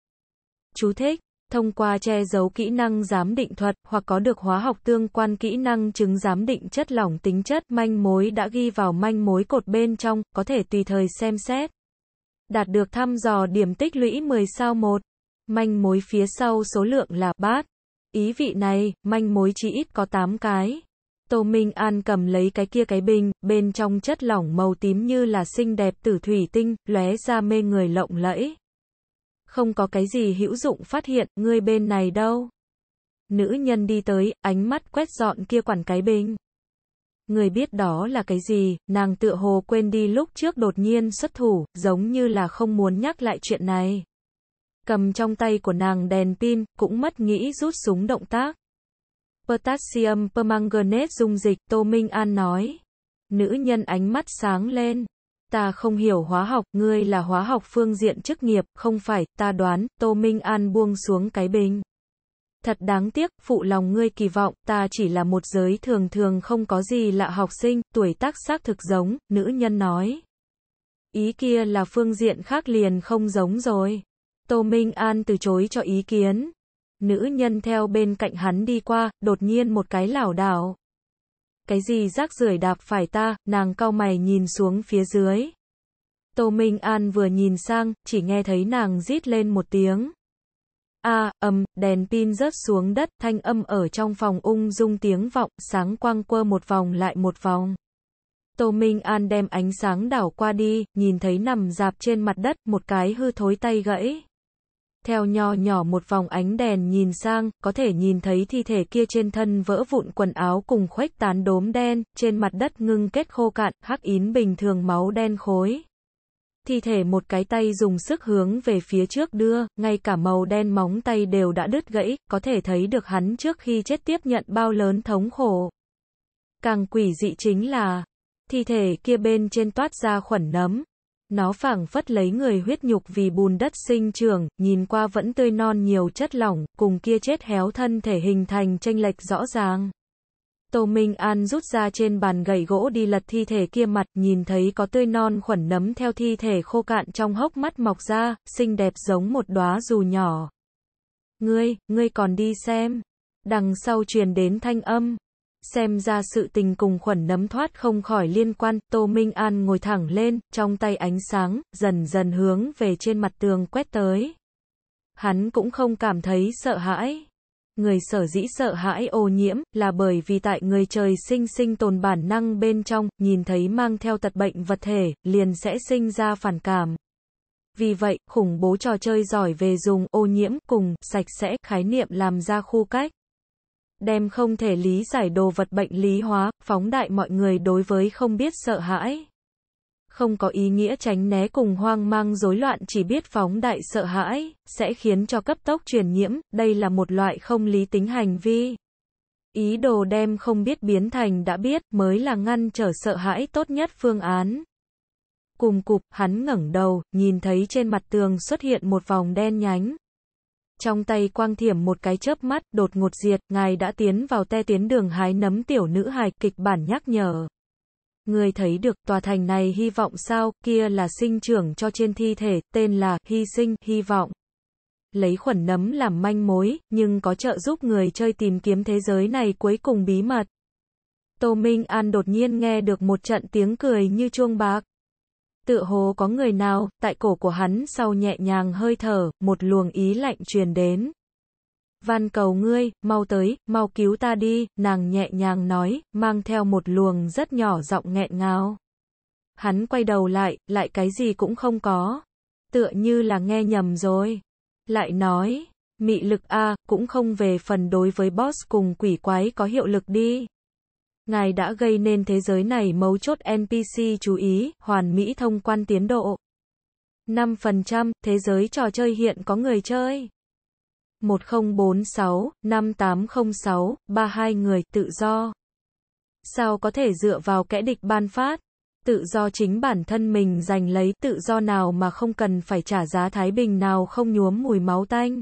S1: Chú thích, thông qua che giấu kỹ năng giám định thuật hoặc có được hóa học tương quan kỹ năng chứng giám định chất lỏng tính chất manh mối đã ghi vào manh mối cột bên trong, có thể tùy thời xem xét. Đạt được thăm dò điểm tích lũy 10 sao 1. Manh mối phía sau số lượng là bát. Ý vị này, manh mối chỉ ít có 8 cái. Tô Minh An cầm lấy cái kia cái bình, bên trong chất lỏng màu tím như là xinh đẹp tử thủy tinh, lóe ra mê người lộng lẫy. Không có cái gì hữu dụng phát hiện, ngươi bên này đâu. Nữ nhân đi tới, ánh mắt quét dọn kia quản cái bình. Người biết đó là cái gì, nàng tựa hồ quên đi lúc trước đột nhiên xuất thủ, giống như là không muốn nhắc lại chuyện này. Cầm trong tay của nàng đèn pin, cũng mất nghĩ rút súng động tác potassium permanganate dung dịch, Tô Minh An nói. Nữ nhân ánh mắt sáng lên. Ta không hiểu hóa học, ngươi là hóa học phương diện chức nghiệp, không phải, ta đoán, Tô Minh An buông xuống cái bình. Thật đáng tiếc, phụ lòng ngươi kỳ vọng, ta chỉ là một giới thường thường không có gì lạ học sinh, tuổi tác xác thực giống, nữ nhân nói. Ý kia là phương diện khác liền không giống rồi. Tô Minh An từ chối cho ý kiến. Nữ nhân theo bên cạnh hắn đi qua, đột nhiên một cái lảo đảo. Cái gì rác rưởi đạp phải ta, nàng cau mày nhìn xuống phía dưới. Tô Minh An vừa nhìn sang, chỉ nghe thấy nàng rít lên một tiếng. A, à, ầm, đèn pin rớt xuống đất, thanh âm ở trong phòng ung dung tiếng vọng, sáng quang quơ một vòng lại một vòng. Tô Minh An đem ánh sáng đảo qua đi, nhìn thấy nằm dạp trên mặt đất, một cái hư thối tay gãy. Theo nho nhỏ một vòng ánh đèn nhìn sang, có thể nhìn thấy thi thể kia trên thân vỡ vụn quần áo cùng khuếch tán đốm đen, trên mặt đất ngưng kết khô cạn, hắc ín bình thường máu đen khối. Thi thể một cái tay dùng sức hướng về phía trước đưa, ngay cả màu đen móng tay đều đã đứt gãy, có thể thấy được hắn trước khi chết tiếp nhận bao lớn thống khổ. Càng quỷ dị chính là, thi thể kia bên trên toát ra khuẩn nấm, nó phảng phất lấy người huyết nhục vì bùn đất sinh trưởng, nhìn qua vẫn tươi non nhiều chất lỏng, cùng kia chết héo thân thể hình thành tranh lệch rõ ràng. Tô Minh An rút ra trên bàn gậy gỗ đi lật thi thể kia mặt, nhìn thấy có tươi non khuẩn nấm theo thi thể khô cạn trong hốc mắt mọc ra, xinh đẹp giống một đóa dù nhỏ. Ngươi, ngươi còn đi xem. Đằng sau truyền đến thanh âm, Xem ra sự tình cùng khuẩn nấm thoát không khỏi liên quan, Tô Minh An ngồi thẳng lên, trong tay ánh sáng, dần dần hướng về trên mặt tường quét tới. Hắn cũng không cảm thấy sợ hãi. Người sở dĩ sợ hãi ô nhiễm là bởi vì tại người trời sinh sinh tồn bản năng bên trong, nhìn thấy mang theo tật bệnh vật thể, liền sẽ sinh ra phản cảm. Vì vậy, khủng bố trò chơi giỏi về dùng ô nhiễm cùng sạch sẽ khái niệm làm ra khu cách đem không thể lý giải đồ vật bệnh lý hóa, phóng đại mọi người đối với không biết sợ hãi. Không có ý nghĩa tránh né cùng hoang mang rối loạn chỉ biết phóng đại sợ hãi, sẽ khiến cho cấp tốc truyền nhiễm, đây là một loại không lý tính hành vi. Ý đồ đem không biết biến thành đã biết mới là ngăn trở sợ hãi tốt nhất phương án. Cùng cụp, hắn ngẩng đầu, nhìn thấy trên mặt tường xuất hiện một vòng đen nhánh, trong tay quang thiểm một cái chớp mắt, đột ngột diệt, ngài đã tiến vào te tiến đường hái nấm tiểu nữ hài, kịch bản nhắc nhở. Người thấy được tòa thành này hy vọng sao, kia là sinh trưởng cho trên thi thể, tên là, hy sinh, hy vọng. Lấy khuẩn nấm làm manh mối, nhưng có trợ giúp người chơi tìm kiếm thế giới này cuối cùng bí mật. Tô Minh An đột nhiên nghe được một trận tiếng cười như chuông bạc. Tự hồ có người nào, tại cổ của hắn sau nhẹ nhàng hơi thở, một luồng ý lạnh truyền đến. Van cầu ngươi, mau tới, mau cứu ta đi, nàng nhẹ nhàng nói, mang theo một luồng rất nhỏ giọng nghẹn ngào. Hắn quay đầu lại, lại cái gì cũng không có. Tựa như là nghe nhầm rồi. Lại nói, mị lực A, cũng không về phần đối với boss cùng quỷ quái có hiệu lực đi. Ngài đã gây nên thế giới này mấu chốt NPC chú ý, hoàn mỹ thông quan tiến độ. 5%, thế giới trò chơi hiện có người chơi. 1046, 5806, 32 người, tự do. Sao có thể dựa vào kẻ địch ban phát? Tự do chính bản thân mình giành lấy tự do nào mà không cần phải trả giá thái bình nào không nhuốm mùi máu tanh.